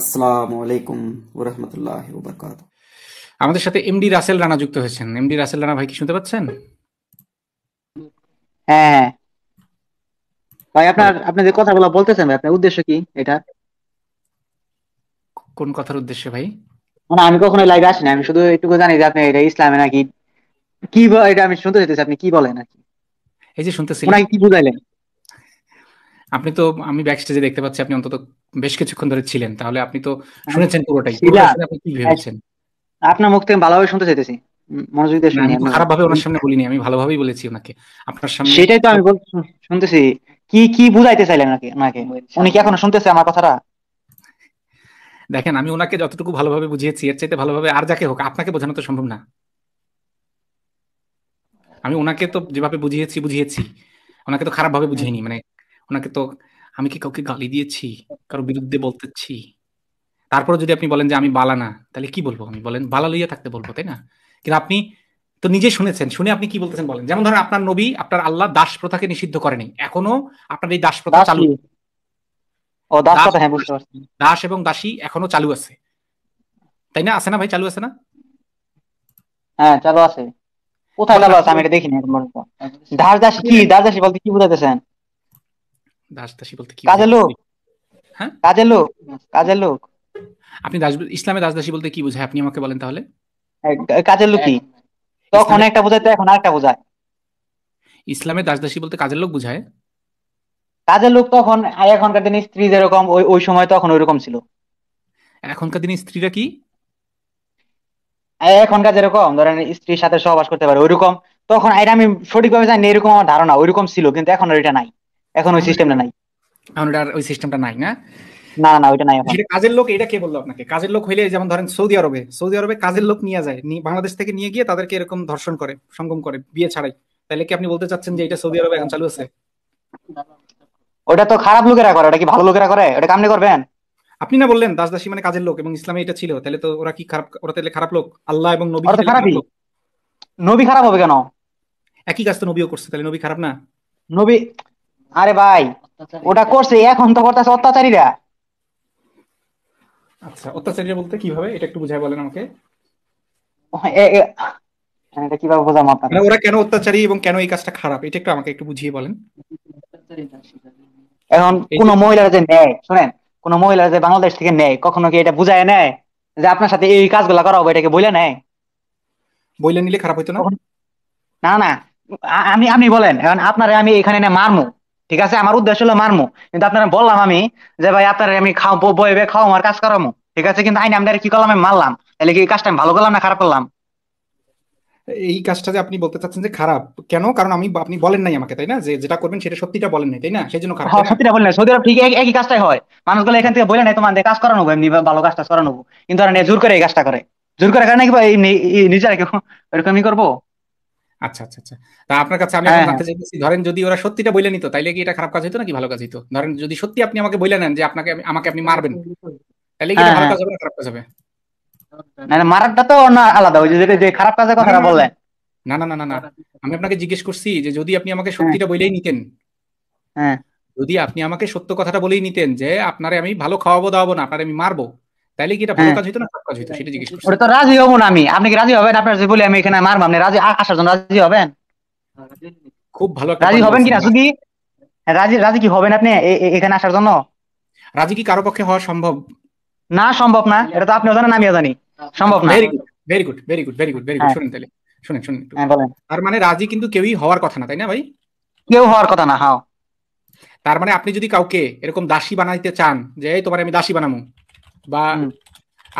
আসসালামু আলাইকুম ওরহমতুল্লাহ ওবরকাত আমাদের সাথে এমডি রাসেল রানা যুক্ত হয়েছেন এমডি রাসেল রানা ভাই কি শুনতে পাচ্ছেন হ্যাঁ ভাই আপনার আপনি যে কথাগুলো বলতেছেন ভাই আপনার উদ্দেশ্য কি এটা কোন কথার উদ্দেশ্য ভাই মানে আমি কখনো লাইভ লাইভে না আমি শুধু একটুকু জানি যে আপনি এটা ইসলামে নাকি কি এটা আমি শুনতে চাইতেছি আপনি কি বলেন নাকি এই যে শুনতেছি শুনতেছিলেন কি বুঝাইলেন আপনি তো আমি ব্যাক স্টেজে দেখতে পাচ্ছি আপনি অন্তত বেশ কিছুক্ষণ ধরে ছিলেন তাহলে আপনি তো শুনেছেন পুরোটাই আপনি কি ভেবেছেন আপনার মুখ থেকে ভালোভাবে শুনতে চাইতেছি মনোযোগ দিয়ে শুনি ভাবে ওনার সামনে বলিনি আমি ভালোভাবেই বলেছি ওনাকে আপনার সামনে সেটাই তো আমি শুনতেছি কি কি বুঝাইতে চাইলেন নাকি নাকি উনি কি এখনো শুনতেছে আমার কথাটা দেখেন আমি ওনাকে যতটুকু ভালোভাবে বুঝিয়েছি এর চাইতে ভালোভাবে আর যাকে হোক আপনাকে বোঝানো তো সম্ভব না আমি ওনাকে তো যেভাবে বুঝিয়েছি বুঝিয়েছি ওনাকে তো খারাপ ভাবে বুঝাইনি মানে ওনাকে তো আমি কি কাউকে গালি দিয়েছি কারো বিরুদ্ধে বলতেছি তারপরে যদি আপনি বলেন যে আমি বালা না তাহলে কি বলবো আমি বলেন বালা লইয়া থাকতে বলবো তাই না কিন্তু আপনি তো নিজে শুনেছেন শুনে আপনি কি বলতেছেন বলেন যেমন ধরেন আপনার নবী আপনার আল্লাহ দাস প্রথাকে নিষিদ্ধ করেনি এখনো আপনার এই দাস প্রথা চালু ও দাস হ্যাঁ, বুঝতে পারছি দাস এবং দাসী এখনো চালু আছে তাই না আছে না ভাই চালু আছে না হ্যাঁ চালু আছে কোথায় চালু আছে আমি এটা দেখিনি দাস দাস কি হ্যাঁ। দাস দাসী বলতে কি বুঝাতেছেন দাসদাসী বলতে কি কাজের লোক হ্যাঁ কাজের লোক কাজের লোক আপনি দাস ইসলামে দাসদাসী বলতে কি বোঝায় আপনি আমাকে বলেন তাহলে কাজের লোক কি তখন একটা বোঝায় তো এখন আরেকটা বোঝায় ইসলামে দাসদাসী বলতে কাজের লোক বোঝায় কাজের লোক তখন এখনকার দিনে স্ত্রী যেরকম ওই ওই সময় তখন ওইরকম ছিল এখনকার দিনে স্ত্রীরা কি এখনকার যেরকম ধরেন স্ত্রীর সাথে সহবাস করতে পারে ওইরকম তখন এটা আমি সঠিকভাবে জানি এরকম আমার ধারণা ওইরকম ছিল কিন্তু এখন এটা নাই এখন ওই সিস্টেমটা নাই এখন ওটার ওই সিস্টেমটা নাই না না না ওইটা নাই এখন কাজের লোক এটা কে বললো আপনাকে কাজের লোক হইলে যেমন ধরেন সৌদি আরবে সৌদি আরবে কাজের লোক নিয়ে যায় বাংলাদেশ থেকে নিয়ে গিয়ে তাদেরকে এরকম ধর্ষণ করে সঙ্গম করে বিয়ে ছাড়াই তাহলে কি আপনি বলতে চাচ্ছেন যে এটা সৌদি আরবে এখন চালু আছে ওটা তো খারাপ লোকেরা করে ওটা কি ভালো লোকেরা করে ওটা কামনে করবেন আপনি না বললেন দাস দাসী মানে কাজের লোক এবং ইসলামে এটা ছিল তাহলে তো ওরা কি খারাপ ওরা তাহলে খারাপ লোক আল্লাহ এবং নবী খারাপই নবী খারাপ হবে কেন একই কাজ তো নবীও করছে তাহলে নবী খারাপ না নবী আরে ভাই ওটা করছে এখন তো করতেছে অত্যাচারীরা আচ্ছা অত্যাচারী বলতে কিভাবে এটা একটু বুঝাই বলেন আমাকে হ্যাঁ, এটা কিভাবে বোঝাম আপনাকে মানে ওরা কেন অত্যাচারী এবং কেন এই কাজটা খারাপ এটা একটু আমাকে একটু বুঝিয়ে বলেন এখন কোন মহিলারা যে নেয় শুনেন কোন মহিলারা যে বাংলাদেশ থেকে নেয় কখনো কি এটা বুঝায় নেয় যে আপনার সাথে এই কাজগুলা করা হবে এটাকে বইলে নেয় বইলে নিলে খারাপ হইতো না না না আমি আপনি বলেন এখন আপনারে আমি এখানে মারমু ঠিক আছে আমার উদ্দেশ্য হলো মারমু কিন্তু আপনারা বললাম আমি যে ভাই আপনার আমি খাওয়াবো বয়ে খাও আমার কাজ করামো ঠিক আছে কিন্তু আইনে আমরা কি করলাম আমি মারলাম তাহলে কি কাজটা আমি ভালো করলাম না খারাপ করলাম এই কাজটা যে আপনি বলতে চাচ্ছেন যে খারাপ কেন কারণ আমি আপনি বলেন নাই আমাকে তাই না যে যেটা করবেন সেটা সত্যিটা বলেন নাই তাই না সেই জন্য খারাপ হ্যাঁ, সত্যিটা বলেন সৌদি আরব ঠিক একই কাজটাই হয় মানুষগুলো এখান থেকে বলে নাই তোমাদের কাজ করানো এমনি ভালো কাজটা করানো কিন্তু জোর করে এই কাজটা করে জোর করে কারণে কি নিজেরা এরকমই করবো আচ্ছা আচ্ছা আচ্ছা তা আপনার কাছে আমি হ্যাঁ, হ্যাঁ। জানতে ধরেন যদি ওরা সত্যিটা বলে নিত তাইলে কি এটা খারাপ কাজ হতো নাকি ভালো কাজ হতো ধরেন যদি সত্যি আপনি আমাকে বইলে নেন যে আপনাকে আমাকে আপনি মারবেন হ্যাঁ, তাহলে কি ভালো কাজ হবে না খারাপ কাজ হবে না মারাটা তো না আলাদা ওই যে খারাপ কাজের কথা বললেন না না না না না আমি আপনাকে জিজ্ঞেস করছি যে যদি আপনি আমাকে সত্যিটা বলেই নিতেন হ্যাঁ যদি আপনি আমাকে সত্য কথাটা বলেই নিতেন যে আপনারে আমি ভালো খাওয়াবো দাওয়াবো না আপনারে আমি মারবো কি এটা ভালো হ্যাঁ। কাজ হইতো না খারাপ কাজ হইতো সেটা জিজ্ঞেস করছি ওটা তো রাজি হব না আমি আপনি কি রাজি হবেন যে বলি আমি এখানে আপনি রাজি আসার জন্য রাজি হবেন খুব ভালো একটা রাজি হবেন কিনা যদি হ্যাঁ, রাজি রাজি কি হবেন আপনি এখানে আসার জন্য রাজি কি কারো পক্ষে হওয়া সম্ভব না সম্ভব না এটা তো আপনিও জানেন আমিও জানি সম্ভব না very good very good very good very good তাহলে শুনেন শুনেন তার মানে রাজি কিন্তু কেউই হওয়ার কথা না তাই না ভাই কেউ হওয়ার কথা না হাও হ্যাঁ। তার মানে আপনি যদি কাউকে এরকম দাসী বানাইতে চান যে তোমার আমি দাসী বানামু বা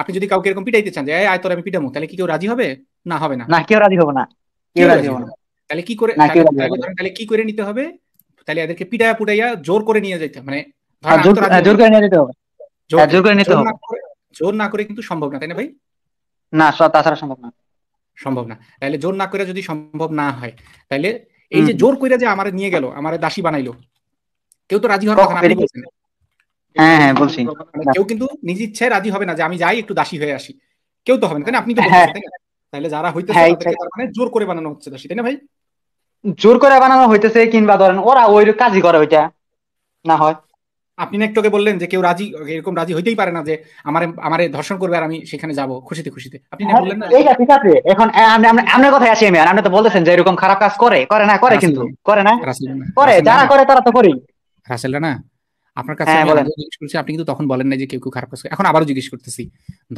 আপনি যদি কাউকে এরকম পিটাইতে চান যে আয় তোর আমি পিটামো তাহলে কি কেউ রাজি হবে না হবে না না কেউ রাজি হবে না কেউ রাজি হবে না তাহলে কি করে তাহলে কি করে নিতে হবে তাহলে এদেরকে পিটাইয়া পুটাইয়া জোর করে নিয়ে যেতে মানে হ্যাঁ, জোর করে নিয়ে যেতে হবে জোর হ্যাঁ, করে নিতে হবে জোর না করে কিন্তু সম্ভব না তাই না ভাই না তাছাড়া সম্ভব না সম্ভব না তাহলে জোর না করে যদি সম্ভব না হয় তাহলে এই যে জোর কইরা যে আমার নিয়ে গেল আমার দাসী বানাইলো কেউ তো রাজি হওয়ার কথা না হ্যাঁ, হ্যাঁ, মানে কেউ কিন্তু নিজ ইচ্ছায় রাজি হবে না যে আমি যাই একটু দাসী হয়ে আসি কেউ তো হবে না আপনি তো হ্যাঁ। তাহলে যারা মানে জোর করে বানানো হচ্ছে দাসী তাই না ভাই জোর করে বানানো হইতেছে কিংবা ধরেন ওরা ওই কাজই করে ওইটা না হয় আপনি বললেন যে কেউ রাজি এরকম রাজি হইতেই পারে না যে আমার আমারে ধর্ষণ করবে আর আমি সেখানে যাব খুশিতে খুশিতে আপনি না বললেন না এইটা ঠিক আছে এখন আপনার কথাই আসি আমি আপনি তো বলতেছেন যে এরকম খারাপ কাজ করে করে না করে কিন্তু করে না করে যারা করে তারা তো করেই রাসেলরা না আপনার কাছে হ্যাঁ, জিজ্ঞেস করছি আপনি কিন্তু তখন বলেন না যে কেউ কেউ খারাপ কাজ এখন আবারও জিজ্ঞেস করতেছি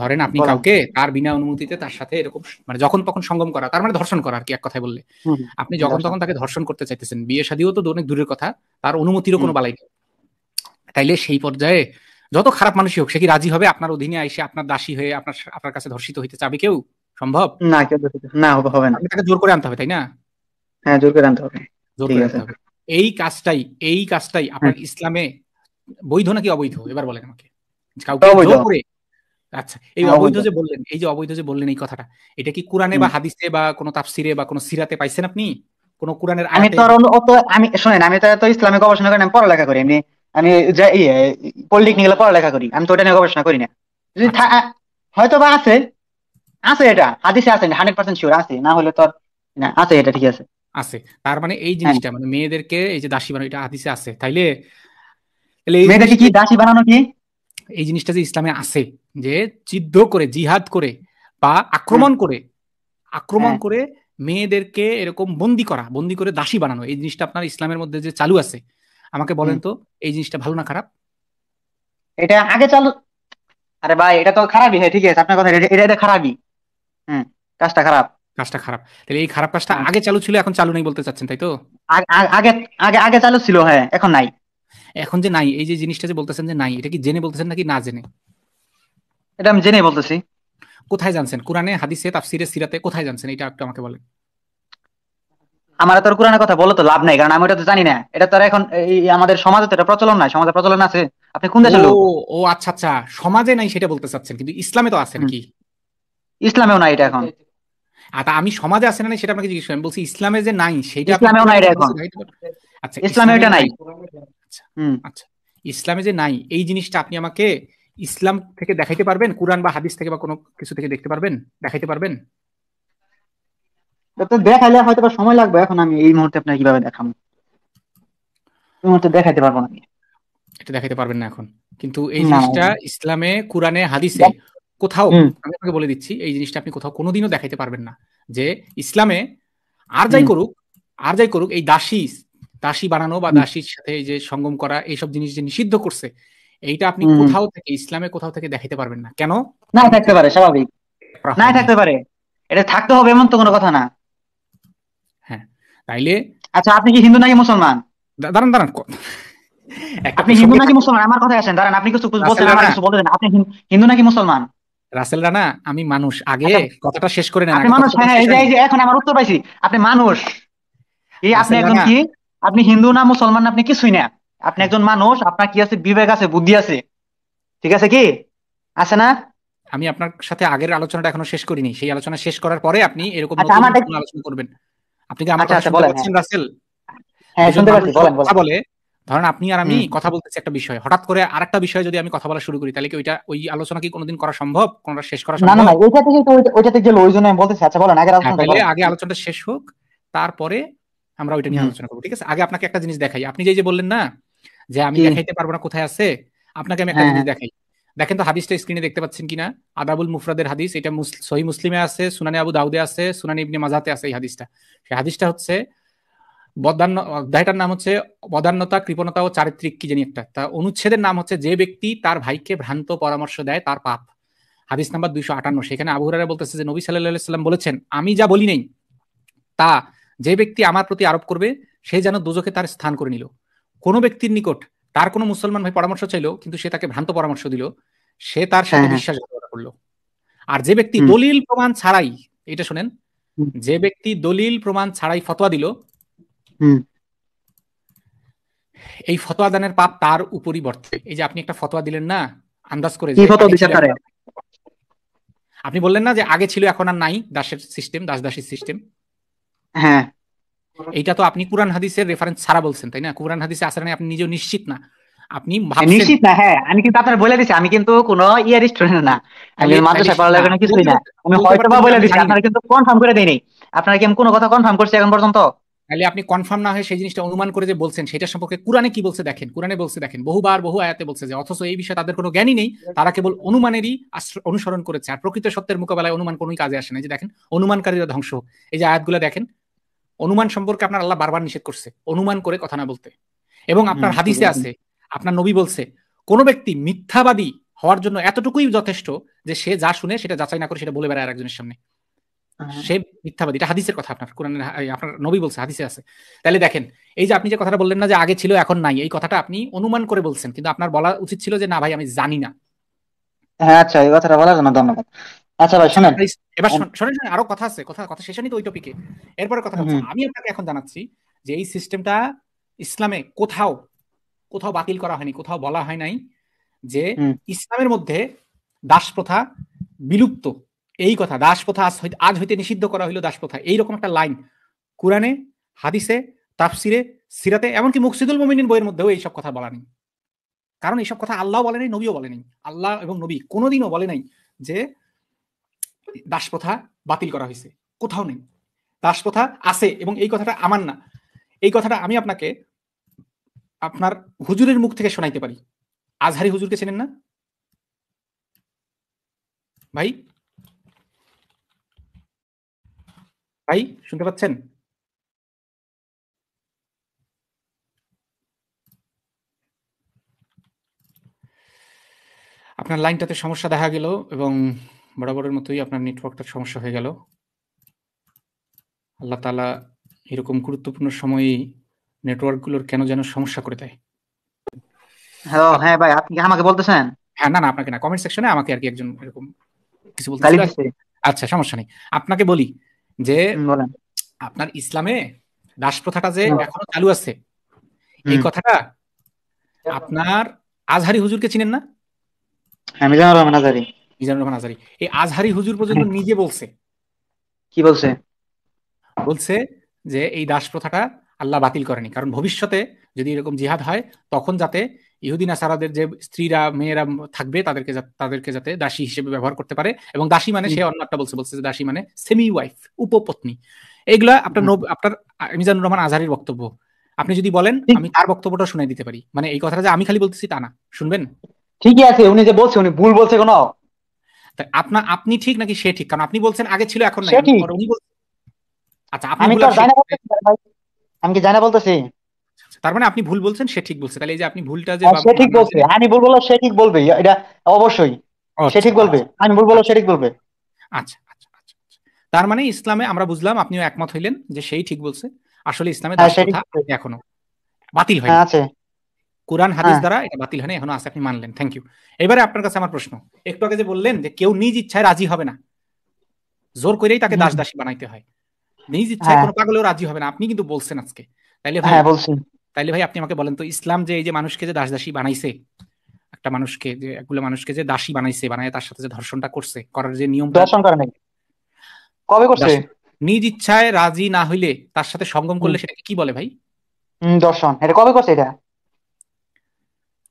ধরেন আপনি কাউকে তার বিনা অনুমতিতে তার সাথে এরকম মানে যখন তখন সঙ্গম করা তার মানে ধর্ষণ করা আর কি এক কথায় বললে আপনি যখন তখন তাকে ধর্ষণ করতে চাইতেছেন বিয়ে শাদিও তো অনেক দূরের কথা তার অনুমতিরও কোনো বালাই নেই তাইলে সেই পর্যায়ে যত খারাপ মানুষই হোক সে কি রাজি হবে আপনার অধীনে আইসে আপনার দাসী হয়ে আপনার আপনার কাছে ধর্ষিত হইতে চাবে কেউ সম্ভব না কেউ না হবে না তাকে জোর করে আনতে হবে তাই না হ্যাঁ জোর করে আনতে হবে জোর করে আনতে হবে এই কাজটাই এই কাজটাই আপনার হ্যাঁ। ইসলামে বৈধ নাকি অবৈধ এবার বলেন আমাকে কাউকে আচ্ছা এই হ্যাঁ, অবৈধ যে বললেন এই যে অবৈধ যে বললেন এই কথাটা এটা কি কোরআনে বা হাদিসে বা কোন তাফসিরে বা কোন সিরাতে পাইছেন আপনি কোন কোরআনের আমি তো অত আমি শুনেন আমি তো এত ইসলামিক গবেষণা করি আমি পড়ালেখা করি এমনি আমি ইয়ে, পলিটেকনিক্যাল পড়ালেখা করি আমি তো ওটা নিয়ে গবেষণা করি না আচ্ছা। হয়তো বা আছে আছে এটা হাদিসে আছে হান্ড্রেড পার্সেন্ট শিওর আছে না হলে তো না আছে এটা ঠিক আছে আছে তার মানে এই জিনিসটা হ্যাঁ। মানে মেয়েদেরকে এই যে দাসী বানো এটা হাদিসে আছে তাইলে মেয়েদেরকে কি দাসী বানানো কি এই জিনিসটা যে ইসলামে আছে যে যুদ্ধ করে জিহাদ করে বা আক্রমণ করে আক্রমণ হ্যাঁ। করে মেয়েদেরকে এরকম বন্দি করা বন্দি করে দাসী বানানো এই জিনিসটা আপনার ইসলামের মধ্যে যে চালু আছে আমাকে বলেন তো এই জিনিসটা ভালো না খারাপ এটা আগে চালু আরে ভাই এটা তো খারাপই হ্যাঁ ঠিক আছে আপনার কথা এটা এটা খারাপই হুম কাজটা খারাপ কাজটা খারাপ তাহলে এই খারাপ কাজটা হ্যাঁ। আগে চালু ছিল এখন চালু নেই বলতে চাচ্ছেন তাই তো আগে আগে আগে চালু ছিল হ্যাঁ এখন নাই এখন যে নাই এই যে জিনিসটা যে বলতেছেন যে নাই এটা কি জেনে বলতেছেন নাকি না জেনে এটা আমি জেনে বলতেছি কোথায় জানছেন কোরআনে হাদিসে তাফসিরে সিরাতে কোথায় জানছেন এটা একটু আমাকে বলেন আমার তো কোরআনের কথা বলো তো লাভ নাই কারণ আমি ওটা তো জানি না এটা তো এখন এই আমাদের সমাজে তো এটা প্রচলন নাই সমাজে প্রচলন আছে আপনি কোন দেশে লোক ও আচ্ছা আচ্ছা সমাজে নাই সেটা বলতে চাচ্ছেন কিন্তু ইসলামে তো আছে নাকি ইসলামেও নাই এটা এখন আচ্ছা আমি সমাজে আছে না সেটা আপনাকে জিজ্ঞেস করি বলছি ইসলামে যে নাই সেটা ইসলামেও নাই এটা এখন আচ্ছা ইসলামে এটা নাই আচ্ছা আচ্ছা ইসলামে যে নাই এই জিনিসটা আপনি আমাকে ইসলাম থেকে দেখাইতে পারবেন কোরআন বা হাদিস থেকে বা কোনো কিছু থেকে দেখতে পারবেন দেখাইতে পারবেন দেখাইলে হয়তো সময় লাগবে এখন আমি এই মুহূর্তে আপনাকে কিভাবে দেখাবো দেখাইতে পারবো না এটা দেখাইতে পারবেন না এখন কিন্তু এই জিনিসটা ইসলামে কোরআনে হাদিসে কোথাও আমি আপনাকে বলে দিচ্ছি এই জিনিসটা আপনি কোথাও কোনোদিনও দেখাইতে পারবেন না যে ইসলামে আর যাই করুক আর যাই করুক এই দাসী দাসী বানানো বা দাসীর সাথে যে সঙ্গম করা এইসব জিনিস যে নিষিদ্ধ করছে এইটা আপনি কোথাও থেকে ইসলামে কোথাও থেকে দেখাতে পারবেন না কেন না থাকতে পারে স্বাভাবিক না থাকতে পারে এটা থাকতে হবে এমন তো কোনো কথা না হ্যাঁ তাইলে আচ্ছা আপনি কি হিন্দু নাকি মুসলমান দাঁড়ান দাঁড়ান আপনি হিন্দু নাকি মুসলমান আমার কথা আসেন দাঁড়ান আপনি কিছু বলছেন আমার কিছু বলতেছেন আপনি হিন্দু নাকি মুসলমান রাসেল রানা আমি মানুষ আগে আচ্ছা। কথাটা শেষ করে নেন আপনি মানুষ হ্যাঁ এই যে এখন আমার উত্তর পাইছি আপনি মানুষ এই আপনি একজন কি আপনি হিন্দু না মুসলমান আপনি কিছুই না আপনি একজন মানুষ আপনার কি আছে বিবেক আছে বুদ্ধি আছে ঠিক আছে কি আছে না আমি আপনার সাথে আগের আলোচনাটা এখনো শেষ করিনি সেই আলোচনা শেষ করার পরে আপনি এরকম আচ্ছা, আলোচনা করবেন আপনি কি আমার আচ্ছা, কথা আচ্ছা, শুনতে হ্যাঁ। হ্যাঁ, রাসেল হ্যাঁ শুনতে পাচ্ছি বলেন বলে ধরেন আপনি আর আমি কথা বলতেছি একটা বিষয় হঠাৎ করে আর একটা বিষয় যদি আমি কথা বলা শুরু করি তাহলে কি ওইটা ওই আলোচনা কি কোনোদিন করা সম্ভব কোনটা শেষ করা সম্ভব না না ওইটা থেকে তো ওইটা থেকে যে ওই জন্য আমি বলতেছি আচ্ছা বলেন আগে হ্যাঁ, আলোচনা আগে আলোচনাটা শেষ হোক তারপরে আমরা ওইটা নিয়ে আলোচনা করবো ঠিক আছে আগে আপনাকে একটা জিনিস দেখাই আপনি যে বললেন না যে আমি দেখাইতে পারবো না কোথায় আছে আপনাকে আমি একটা হ্যাঁ। জিনিস দেখাই দেখেন তো হাদিসটা স্ক্রিনে দেখতে পাচ্ছেন কিনা আদাবুল মুফরাদের হাদিস এটা সহি মুসলিমে আছে সুনানি আবু দাউদে আছে সুনানি ইবনে মাজাতে আছে এই হাদিসটা সেই হাদিসটা হচ্ছে বদান্ন অধ্যায়টার নাম হচ্ছে বদান্যতা কৃপণতা ও চারিত্রিক কি জানি একটা তা অনুচ্ছেদের নাম হচ্ছে যে ব্যক্তি তার ভাইকে ভ্রান্ত পরামর্শ দেয় তার পাপ হাদিস নাম্বার দুইশো আটান্ন সেখানে আবু হুরারা বলতেছে যে নবী সাল্লাহ সাল্লাম বলেছেন আমি যা বলি নেই তা যে ব্যক্তি আমার প্রতি আরোপ করবে সে যেন দুজকে তার স্থান করে নিল কোনো ব্যক্তির নিকট তার কোনো মুসলমান ভাই পরামর্শ চাইল কিন্তু সে তাকে ভ্রান্ত পরামর্শ দিল সে তার সাথে হ্যাঁ, হ্যাঁ। বিশ্বাসঘাতকতা করলো আর যে ব্যক্তি দলিল প্রমাণ ছাড়াই এটা শোনেন যে ব্যক্তি দলিল প্রমাণ ছাড়াই ফতোয়া দিল এই ফতোয়া দানের পাপ তার উপরই বর্তে এই যে আপনি একটা ফতোয়া দিলেন না আন্দাজ করে আপনি বললেন না যে আগে ছিল এখন আর নাই দাসের সিস্টেম দাস দাসের সিস্টেম হ্যাঁ এইটা তো আপনি কুরআন হাদিসের রেফারেন্স ছাড়া বলছেন তাই না কুরআন হাদিসে আছে না মানে আপনি নিজে নিশ্চিত না আপনি নিশ্চিত না হ্যাঁ আমি কিন্তু আপনার বলে দিছি আমি কিন্তু কোনো ইয়ার স্টুডেন্ট না আমি মাদ্রাসা লাগে না কিছুই না আমি হয়তো বা বলে দিছি আপনারা কিন্তু কনফার্ম করে দেই নাই আপনারা কি আমি কোনো কথা কনফার্ম করছি এখন পর্যন্ত তাহলে আপনি কনফার্ম না হয়ে সেই জিনিসটা অনুমান করে যে বলছেন সেটা সম্পর্কে কোরআনে কি বলছে দেখেন কোরআনে বলছে দেখেন বহুবার বহু আয়াতে বলছে যে অথচ এই বিষয়ে তাদের কোনো জ্ঞানই নেই তারা কেবল অনুমানেরই অনুসরণ করেছে আর প্রকৃত সত্যের মোকাবেলায় অনুমান কোনোই কাজে আসে না যে দেখেন অনুমানকারীরা ধ্বংস এই যে আয়াতগুলো দেখেন অনুমান সম্পর্কে আপনার আল্লাহ বারবার নিষেধ করছে অনুমান করে কথা না বলতে এবং আপনার হাদিসে আছে আপনার নবী বলছে কোনো ব্যক্তি মিথ্যাবাদী হওয়ার জন্য এতটুকুই যথেষ্ট যে সে যা শুনে সেটা যাচাই না করে সেটা বলে বেড়ায় আরেকজনের সামনে হ্যাঁ। সে মিথ্যাবাদী এটা হাদিসের কথা আপনার কোরআন আপনার নবী বলছে হাদিসে আছে তাহলে দেখেন এই যে আপনি যে কথাটা বললেন না যে আগে ছিল এখন নাই এই কথাটা আপনি অনুমান করে বলছেন কিন্তু আপনার বলা উচিত ছিল যে না ভাই আমি জানি না হ্যাঁ আচ্ছা এই কথাটা বলার জন্য ধন্যবাদ আচ্ছা ভাই শুনেন এবার হ্যাঁ। শুনেন আরো কথা আছে কথা কথা শেষ তো ওই টপিকে এরপরে কথা আমি আপনাকে এখন জানাচ্ছি যে এই সিস্টেমটা ইসলামে কোথাও কোথাও বাতিল করা হয়নি কোথাও বলা হয় নাই যে ইসলামের মধ্যে দাস প্রথা বিলুপ্ত এই কথা দাস প্রথা আজ হইতে নিষিদ্ধ করা হইলো দাস প্রথা এইরকম একটা লাইন কোরআনে হাদিসে তাফসিরে সিরাতে এমনকি মুকসিদুল মোমিনিন বইয়ের মধ্যেও এইসব কথা বলা নেই কারণ এইসব কথা আল্লাহ বলে নাই নবীও বলে নাই আল্লাহ এবং নবী কোনোদিনও বলে নাই যে দাসপ্রথা বাতিল করা হয়েছে কোথাও নেই দাসপ্রথা আছে এবং এই কথাটা আমার না এই কথাটা আমি আপনাকে আপনার হুজুরের মুখ থেকে শোনাইতে পারি আজহারি হুজুরকে চেনেন না ভাই ভাই শুনতে পাচ্ছেন আপনার লাইনটাতে সমস্যা দেখা গেল এবং বরাবরের মতোই আপনার নেটওয়ার্কটার সমস্যা হয়ে গেল আল্লাহ তালা এরকম গুরুত্বপূর্ণ সময়ে গুলোর কেন যেন সমস্যা করে দেয় হ্যালো হ্যাঁ ভাই আপনি আমাকে বলতেছেন হ্যাঁ না না আপনাকে না কমেন্ট সেকশনে আমাকে আর কি একজন এরকম কিছু বলতে আচ্ছা সমস্যা নেই আপনাকে বলি যে আপনার ইসলামে রাষ্ট্রপ্রথাটা যে এখনো চালু আছে এই কথাটা আপনার আজহারি হুজুরকে চিনেন না রহমান আজহারি মিজানুর রহমান আজহারি এই আজহারি হুজুর পর্যন্ত নিজে বলছে কি বলছে বলছে যে এই দাস প্রথাটা আল্লাহ বাতিল করেনি কারণ ভবিষ্যতে যদি এরকম জিহাদ হয় তখন যাতে নাসারাদের যে স্ত্রীরা মেয়েরা থাকবে তাদেরকে তাদেরকে যাতে দাসী হিসেবে ব্যবহার করতে পারে এবং দাসী মানে সে অন্য একটা বলছে বলছে যে দাসী মানে সেমি ওয়াইফ উপপত্নী এইগুলা আপনার আপনার মিজানুর রহমান আজহারির বক্তব্য আপনি যদি বলেন আমি তার বক্তব্যটা শুনে দিতে পারি মানে এই কথাটা যে আমি খালি বলতেছি তা না শুনবেন ঠিকই আছে উনি যে বলছে উনি ভুল বলছে কোনো আপনার আপনি ঠিক নাকি সে ঠিক কারণ আপনি বলছেন আগে ছিল এখন নাই আচ্ছা আপনি আমি কি জানা বলতেছি আচ্ছা, আচ্ছা, তার মানে আপনি ভুল বলছেন সে ঠিক বলছে তাহলে এই যে আপনি ভুলটা যে হ্যাঁ, সে ঠিক বলছে আমি ভুল বললাম সে ঠিক বলবে এটা অবশ্যই সে আচ্ছা, ঠিক বলবে আমি ভুল বললাম সে ঠিক বলবে আচ্ছা আচ্ছা আচ্ছা তার মানে ইসলামে আমরা বুঝলাম আপনিও একমত হইলেন যে সেই ঠিক বলছে আসলে ইসলামে হ্যাঁ, এখনো বাতিল হয় হ্যাঁ, আছে কোরআন হাদিস হ্যাঁ। দ্বারা এটা বাতিল হয়নি এখনো আছে আপনি মানলেন থ্যাংক ইউ এবারে আপনার কাছে আমার প্রশ্ন একটু আগে যে বললেন যে কেউ নিজ ইচ্ছায় রাজি হবে না জোর করেই তাকে দাস দাসী বানাইতে হয় নিজ ইচ্ছায় হ্যাঁ। কোনো পাগলেও রাজি হবে না আপনি কিন্তু বলছেন আজকে তাইলে ভাই হ্যাঁ, তাইলে ভাই আপনি আমাকে বলেন তো ইসলাম যে এই যে মানুষকে যে দাস দাসী বানাইছে একটা মানুষকে যে একগুলো মানুষকে যে দাসী বানাইছে বানায় তার সাথে যে ধর্ষণটা করছে করার যে নিয়ম ধর্ষণ করে নাই কবে করছে নিজ ইচ্ছায় রাজি না হইলে তার সাথে সঙ্গম করলে সেটাকে কি বলে ভাই দর্শন এটা কবে করছে এটা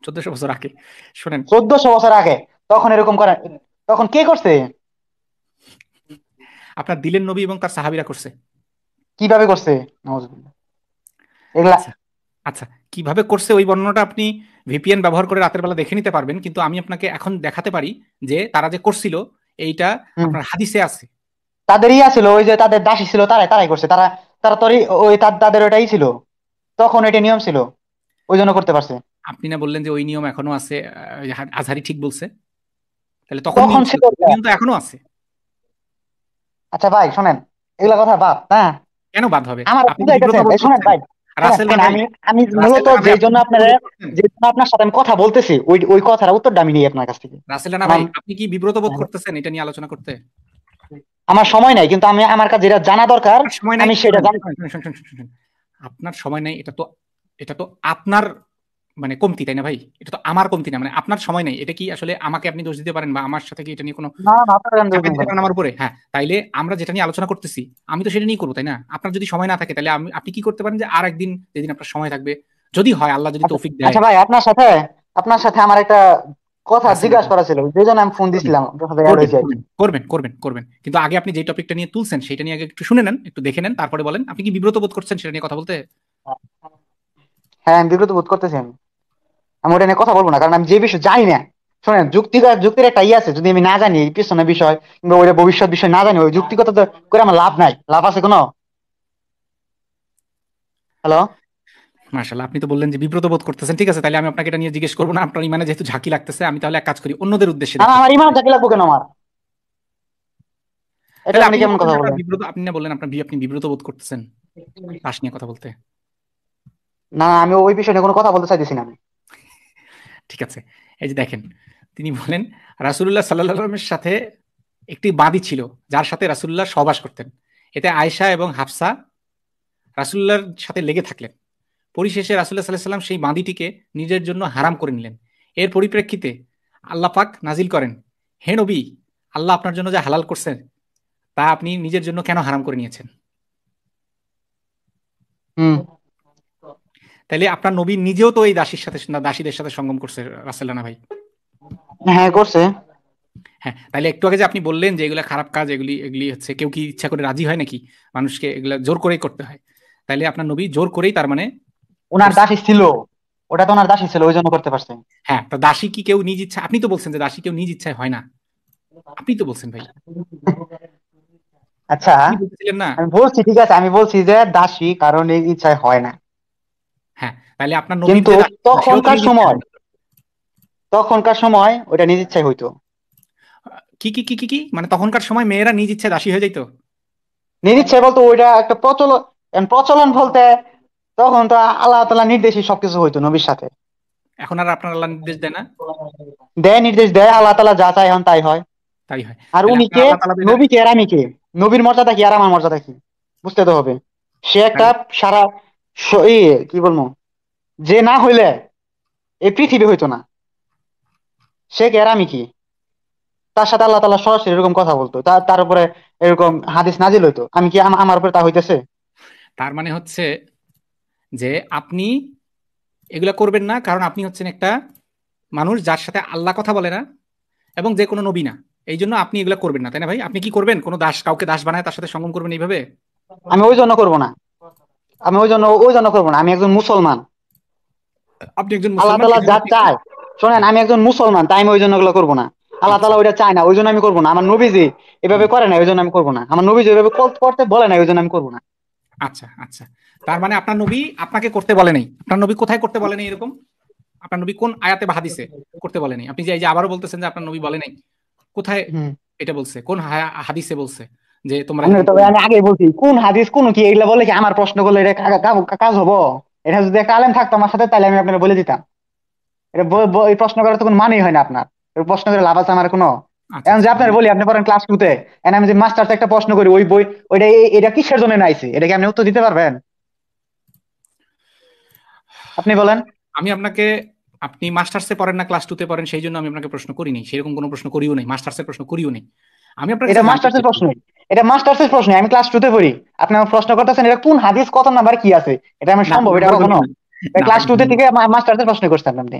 চোদ্দশো বছর আগে শোনেন চোদ্দশো বছর আগে তখন এরকম করা তখন কে করছে আপনার দিলেন নবী এবং তার সাহাবিরা করছে কিভাবে করছে আচ্ছা।, আচ্ছা কিভাবে করছে ওই বর্ণনাটা আপনি ভিপিএন ব্যবহার করে রাতের বেলা দেখে নিতে পারবেন কিন্তু আমি আপনাকে এখন দেখাতে পারি যে তারা যে করছিল এইটা আপনার হাদিসে আছে তাদেরই আছিল ওই যে তাদের দাসী ছিল তারাই তারাই করছে তারা তারা তরি ওই তাদের ওটাই ছিল তখন এটা নিয়ম ছিল ওই জন্য করতে পারছে আপনি না বললেন যে ওই নিয়ম এখনো আছে আজহারি ঠিক বলছে তাহলে তখন নিয়ম তো এখনো আছে আচ্ছা ভাই শোনেন এগুলা কথা বাদ না হ্যাঁ? কেন বাদ হবে আমার ভাই আমি মূলত যেই জন্য আপনারা আপনার সাথে আমি কথা বলতেছি ওই ওই কথার উত্তর দামি নেই আপনার কাছ থেকে রাসেল ভাই আপনি কি বিব্রত বোধ করতেছেন এটা নিয়ে আলোচনা করতে আমার সময় নাই কিন্তু আমি আমার কাছে যেটা জানা দরকার সময় আমি সেটা জানি আপনার সময় নাই এটা তো এটা তো আপনার মানে কমতি তাই না ভাই এটা তো আমার কমতি না মানে আপনার সময় নাই এটা কি আসলে আমাকে আপনি দোষ দিতে পারেন বা আমার সাথে কি এটা নিয়ে কোনো আমার উপরে হ্যাঁ তাইলে আমরা যেটা নিয়ে আলোচনা করতেছি আমি তো সেটা নিয়ে করবো তাই না আপনার যদি সময় না থাকে তাহলে আমি আপনি কি করতে পারেন যে আর একদিন যেদিন আপনার সময় থাকবে যদি হয় আল্লাহ যদি আচ্ছা, তৌফিক দেয় আচ্ছা ভাই আপনার সাথে আপনার সাথে আমার একটা কথা জিজ্ঞাসা করা ছিল যে আমি ফোন দিছিলাম করবেন করবেন করবেন কিন্তু আগে আপনি যে টপিকটা নিয়ে তুলছেন সেটা নিয়ে আগে একটু শুনে নেন একটু দেখে নেন তারপরে বলেন আপনি কি বিব্রত বোধ করছেন সেটা নিয়ে কথা বলতে হ্যাঁ আমি বিব্রত বোধ করতেছি আমি আমি ওটা নিয়ে কথা বলবো না কারণ আমি যে বিষয় জানি না শোনেন যুক্তিগত যুক্তির একটা ইয়ে আছে যদি আমি না জানি এই পিছনে বিষয় কিংবা ওইটা ভবিষ্যৎ বিষয় না জানি ওই যুক্তিগত করে আমার লাভ নাই লাভ আছে কোনো হ্যালো মার্শাল আপনি তো বললেন যে বিব্রত বোধ করতেছেন ঠিক আছে তাহলে আমি আপনাকে এটা নিয়ে জিজ্ঞেস করবো না আপনার ইমানে যেহেতু ঝাঁকি লাগতেছে আমি তাহলে এক কাজ করি অন্যদের উদ্দেশ্যে আমার ইমান ঝাঁকি লাগবো কেন আমার এটা আপনি কেমন কথা বলেন বিব্রত আপনি না বললেন আপনার আপনি বিব্রত বোধ করতেছেন পাশ নিয়ে কথা বলতে না আমি ওই বিষয়ে কোনো কথা বলতে চাইতেছি না আমি ঠিক আছে এই যে দেখেন তিনি বলেন রাসুল্লাহ সাল্লামের সাথে একটি বাঁধি ছিল যার সাথে রাসুল্লাহ সহবাস করতেন এতে আয়সা এবং হাফসা রাসুল্লাহর সাথে লেগে থাকলেন পরিশেষে রাসুল্লাহ সাল্লাহ সাল্লাম সেই বাঁধিটিকে নিজের জন্য হারাম করে নিলেন এর পরিপ্রেক্ষিতে আল্লাহ পাক নাজিল করেন হে নবী আল্লাহ আপনার জন্য যা হালাল করছেন তা আপনি নিজের জন্য কেন হারাম করে নিয়েছেন তাহলে আপনার নবী নিজেও তো এই দাসীর সাথে দাসীদের সাথে সঙ্গম করছে রাসেলানা ভাই হ্যাঁ করছে হ্যাঁ তাহলে একটু আগে যে আপনি বললেন যে এগুলো খারাপ কাজ এগুলি এগুলি হচ্ছে কেউ কি ইচ্ছা করে রাজি হয় নাকি মানুষকে এগুলো জোর করেই করতে হয় তাহলে আপনার নবী জোর করেই তার মানে ওনার দাসী ছিল ওটা তো ওনার দাসী ছিল ওই জন্য করতে পারছে হ্যাঁ তো দাসী কি কেউ নিজ ইচ্ছা আপনি তো বলছেন যে দাসী কেউ নিজ ইচ্ছায় হয় না আপনি তো বলছেন ভাই আচ্ছা না আমি বলছি ঠিক আছে আমি বলছি যে দাসী কারণ ইচ্ছায় হয় না হ্যাঁ তাহলে আপনার কিন্তু তখনকার সময় তখনকার সময় ওটা নিজ ইচ্ছায় হইতো কি কি কি কি কি মানে তখনকার সময় মেয়েরা নিজ ইচ্ছায় দাসী হয়ে নিজ ইচ্ছায় বলতো ওইটা একটা প্রচলন প্রচলন বলতে তখন তো আল্লাহ তালা নির্দেশই সবকিছু হইতো নবীর সাথে এখন আর আপনার আল্লাহ নির্দেশ দেয় না দেয় নির্দেশ দেয় আল্লাহ তালা যা চাই হন তাই হয় তাই হয় আর উনি কে নবী কে আর আমি কে নবীর মর্যাদা কি আর আমার মর্যাদা কি বুঝতে তো হবে সে একটা হ্যাঁ। সারা কি বলবো যে না হইলে এই পৃথিবী হইতো না সে কে আর আমি কি তার সাথে আল্লাহ তালা সরাসরি এরকম কথা বলতো তার উপরে এরকম হাদিস নাজিল হইতো আমি কি আমার উপরে তা হইতেছে তার মানে হচ্ছে যে আপনি এগুলা করবেন না কারণ আপনি হচ্ছেন একটা মানুষ যার সাথে আল্লাহ কথা বলে না এবং যে কোনো নবী না এই জন্য আপনি এগুলা করবেন না তাই না ভাই আপনি কি করবেন কোনো দাস কাউকে দাস বানায় তার সাথে সঙ্গম করবেন এইভাবে আমি ওই জন্য করবো না আমি ওই জন্য ওই জন্য করবো না আমি একজন মুসলমান আপনি একজন আল্লাহ তালা যা চায় শোনেন আমি একজন মুসলমান তাই আমি ওই জন্য ওগুলো করবো না আল্লাহ তালা ওইটা চায় না ওই জন্য আমি করবো না আমার নবীজি এভাবে করে না ওই জন্য আমি করবো না আমার নবীজি এভাবে করতে বলে না ওই জন্য আমি করবো না আচ্ছা আচ্ছা তার মানে আপনার নবী আপনাকে করতে বলে নাই আপনার নবী কোথায় করতে বলে নাই এরকম আপনার নবী কোন আয়াতে বাহাদিসে করতে বলে নাই আপনি যে আবারও বলতেছেন যে আপনার নবী বলে নাই কোথায় এটা বলছে কোন হাদিসে বলছে যে তোমরা তবে আমি আগে বলছি কোন হাদিস কোন কি এগুলা বলে কি আমার প্রশ্ন করলে এটা কাজ হবো এটা যদি একটা আলেম থাকতো আমার সাথে তাহলে আমি আপনাকে বলে দিতাম এটা এই প্রশ্ন করার তো কোনো মানেই হয় না আপনার প্রশ্ন করে লাভ আছে আমার কোনো আচ্ছা, এখন যে আচ্ছা। আপনার বলি আপনি পড়েন ক্লাস টুতে এখন আমি যে মাস্টার্স একটা প্রশ্ন করি ওই বই ওইটা এটা কিসের জন্য নাইছে এটা কি আপনি উত্তর দিতে পারবেন আপনি বলেন আমি আপনাকে আপনি মাস্টার্সে পড়েন না ক্লাস টুতে পড়েন সেই জন্য আমি আপনাকে প্রশ্ন করিনি সেরকম কোনো প্রশ্ন করিও নাই মাস্টার্সের প্রশ্ন করিও নাই আমি আপনাকে এটা মাস্টার্সের প্রশ্ন এটা মাস্টার্সের প্রশ্ন আমি ক্লাস টুতে পড়ি আপনি আমার প্রশ্ন করতেছেন এটা কোন হাদিস কত নাম্বার কি আছে এটা আমি সম্ভব এটা কোনো ক্লাস টুতে থেকে মাস্টার্সের প্রশ্ন করছেন আপনি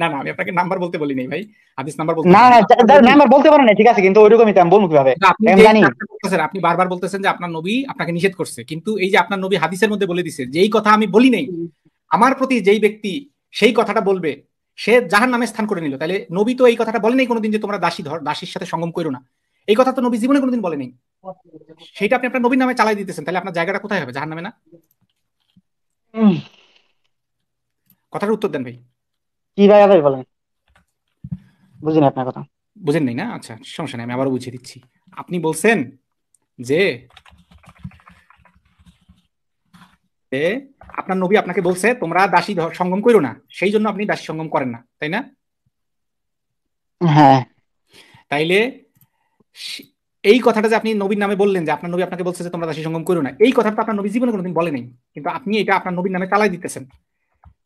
না না আমি আপনাকে নাম্বার বলতে বলি নাই ভাই হাদিস নাম্বার বলতে না না নাম্বার বলতে পারেন ঠিক আছে কিন্তু ওইরকমই তো আমি বলবো কিভাবে আমি জানি স্যার আপনি বারবার বলতেছেন যে আপনার নবী আপনাকে নিষেধ করছে কিন্তু এই যে আপনার নবী হাদিসের মধ্যে বলে দিছে যেই কথা আমি বলি নাই আমার প্রতি যেই ব্যক্তি সেই কথাটা বলবে সে জাহান নামে স্থান করে নিল তাহলে নবী তো এই কথাটা বলেনি কোনোদিন যে তোমরা দাসী ধর দাসীর সাথে সঙ্গম করো না এই কথা তো নবী জীবনে কোনোদিন বলেনি সেটা আপনি আপনার নবীর নামে চালাই দিতেছেন তাহলে আপনার জায়গাটা কোথায় হবে জাহার নামে না কথাটা উত্তর দেন ভাই কি ভাই আবার বলেন বুঝিনি আপনার কথা বুঝেন নাই না আচ্ছা সমস্যা নাই আমি আবার বুঝিয়ে দিচ্ছি আপনি বলছেন যে আপনার নবী আপনাকে বলছে তোমরা দাসী সঙ্গম করো না সেই জন্য আপনি দাসী সঙ্গম করেন না তাই না হ্যাঁ তাইলে এই কথাটা যে আপনি নবীর নামে বললেন যে আপনার নবী আপনাকে বলছে যে তোমরা দাসী সঙ্গম করো না এই কথাটা আপনার নবী জীবনে কোনোদিন বলে নাই কিন্তু আপনি এটা আপনার নবীর নামে চালাই দিতেছেন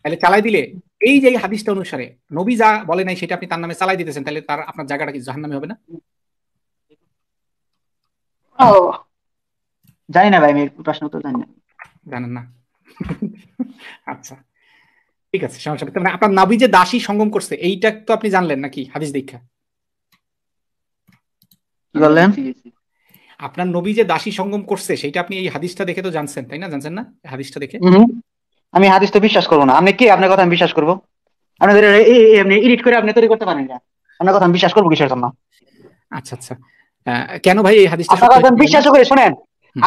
তাহলে চালাই দিলে এই যে হাদিসটা অনুসারে নবী যা বলে নাই সেটা আপনি তার নামে চালাই দিতেছেন তাহলে তার আপনার জায়গাটা কি জাহান নামে হবে না জানি না ভাই আমি প্রশ্ন তো জানি না জানেন না আচ্ছা ঠিক আছে সমস্যা মানে আপনার নাবি যে দাসী সঙ্গম করছে এইটা তো আপনি জানলেন নাকি হাদিস দীক্ষা বললেন আপনার নবী যে দাসী সঙ্গম করছে সেটা আপনি এই হাদিসটা দেখে তো জানছেন তাই না জানছেন না হাদিসটা দেখে আমি হাদিস তো বিশ্বাস করবো না আপনি কি আপনার কথা আমি বিশ্বাস করবো আপনি এমনি করে আপনি তৈরি করতে পারেন না আপনার কথা আমি বিশ্বাস করবো কিসের জন্য আচ্ছা আচ্ছা কেন ভাই এই হাদিসটা বিশ্বাস করি শুনেন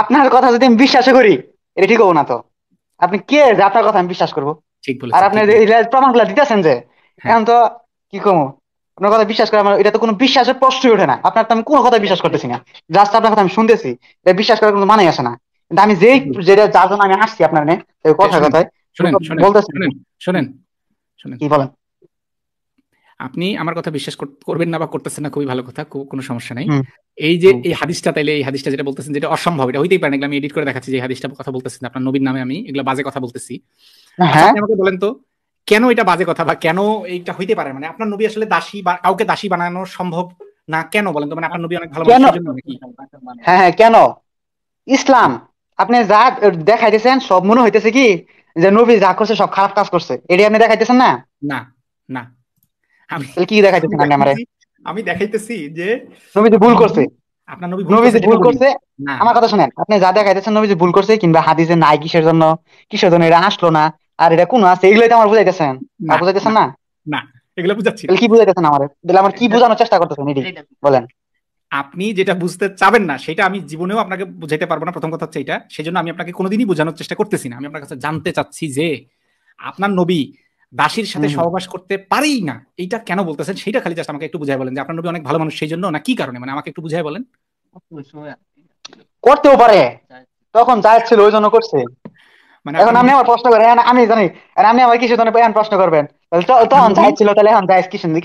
আপনার কথা যদি আমি বিশ্বাস করি এটা ঠিক হবো না তো আপনি কে আপনার কথা আমি বিশ্বাস করবো ঠিক বলে আর আপনি প্রমাণগুলো দিতেছেন যে হ্যাঁ। এখন তো কি কমো আপনার কথা বিশ্বাস করে মানে আমার এটা তো কোনো বিশ্বাসের প্রশ্নই ওঠে না আপনার তো আমি কোনো কথা বিশ্বাস করতেছি না জাস্ট আপনার কথা আমি শুনতেছি এটা বিশ্বাস করার কোনো মানে আসে না আমি যেই যেটা যার জন্য আমি আসছি আপনার কথা কথায় শুনেন শুনেন কি বলেন আপনি আমার কথা বিশ্বাস করবেন না বা করতেছেন না খুবই ভালো কথা কোনো সমস্যা নাই এই যে এই হাদিসটা তাইলে এই হাদিসটা যেটা বলতেছেন যেটা অসম্ভব এটা হইতেই পারে না আমি এডিট করে দেখাচ্ছি যে হাদিসটা কথা বলতেছেন আপনার নবীর নামে আমি এগুলো বাজে কথা বলতেছি হ্যাঁ। আচ্ছা, আমাকে বলেন তো কেন এটা বাজে কথা বা কেন এইটা হইতে পারে মানে আপনার নবী আসলে দাসী বা কাউকে দাসী বানানো সম্ভব না কেন বলেন তো মানে আপনার নবী অনেক ভালো হ্যাঁ হ্যাঁ কেন ইসলাম আপনি যা দেখাইতেছেন সব মনে হইতেছে কি যে নবী যা করছে সব খারাপ কাজ করছে এটা আপনি দেখাইতেছেন না না না আমি কি দেখাইতেছেন আপনি আমারে আমি দেখাইতেছি যে নবী যে ভুল করছে আপনার নবী নবী যে ভুল করছে আমার কথা শুনেন আপনি যা দেখাইতেছেন নবী যে ভুল করছে কিংবা হাদিসে নাই কিসের জন্য কিসের জন্য এটা আসলো না আর এটা কোন আছে এগুলাই তো আমার বুঝাইতেছেন আর বুঝাইতেছেন না না এগুলা বুঝাচ্ছি কি বুঝাইতেছেন আমারে তাহলে আমার কি বোঝানোর চেষ্টা করতেছেন এডি বলেন আপনি যেটা বুঝতে চাবেন না সেটা আমি জীবনেও আপনাকে বুঝাইতে পারবো না প্রথম কথা হচ্ছে এটা সেই জন্য আমি আপনাকে কোনোদিনই বোঝানোর চেষ্টা করতেছি না আমি আপনার কাছে জানতে চাচ্ছি যে আপনার নবী দাসীর সাথে সহবাস করতে পারেই না এটা কেন বলতেছেন সেটা খালি জাস্ট আমাকে একটু বুঝাই বলেন যে আপনার নবী অনেক ভালো মানুষ সেই জন্য না কি কারণে মানে আমাকে একটু বুঝাই বলেন করতেও পারে তখন যা ছিল ওই জন্য করছে মানে এখন আপনি আমার প্রশ্ন করেন আমি জানি আপনি আমার কিছু ধরনের প্রশ্ন করবেন তাই না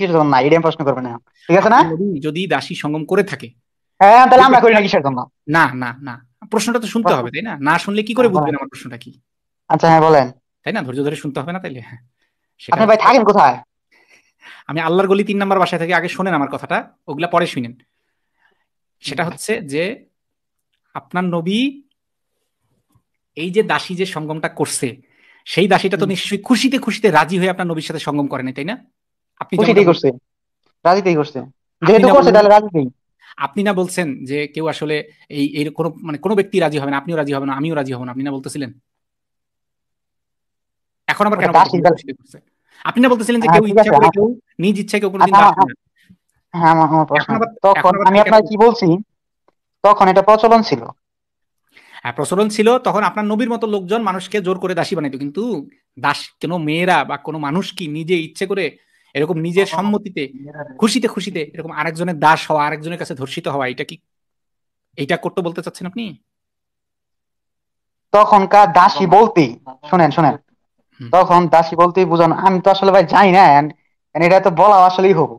ধৈর্য ধরে শুনতে হবে না তাইলে হ্যাঁ, আমি আল্লাহর গলি তিন নাম্বার বাসায় থাকি আগে শোনেন আমার কথাটা ওগুলা পরে শুনেন সেটা হচ্ছে যে আপনার নবী এই যে দাসী যে সঙ্গমটা করছে সেই দাসীটা তো নিশ্চয়ই খুশিতে খুশিতে রাজি হয়ে আপনার নবীর সাথে সঙ্গম করেনি তাই না আপনি খুশিতেই করছে রাজিতেই করছে যেহেতু করছে তাহলে রাজিতেই আপনি না বলছেন যে কেউ আসলে এই এই কোনো মানে কোনো ব্যক্তি রাজি হবে না আপনিও রাজি হবেন আমিও রাজি হব না আপনি না বলতেছিলেন এখন আবার কেন আচ্ছা, আপনি না বলতেছিলেন যে হ্যাঁ, কেউ ইচ্ছা করে আচ্ছা। কেউ নিজ ইচ্ছা কেউ কোনোদিন আচ্ছা, হ্যাঁ তখন আমি আপনার কি বলছি তখন এটা প্রচলন ছিল প্রচলন ছিল তখন আপনার নবীর মতো লোকজন মানুষকে জোর করে দাসী বানাইতো কিন্তু দাস কোনো মেয়েরা বা কোনো মানুষ কি নিজে ইচ্ছে করে এরকম নিজের হ্যাঁ, হ্যাঁ, সম্মতিতে খুশিতে খুশিতে এরকম আরেকজনের দাস হওয়া আরেকজনের কাছে ধর্ষিত হওয়া এটা কি এটা করতে বলতে চাচ্ছেন আপনি তখনকার দাসী বলতে শুনেন শুনেন তখন দাসী বলতেই বুঝান আমি তো আসলে ভাই যাই না এটা তো বলা আসলেই হবো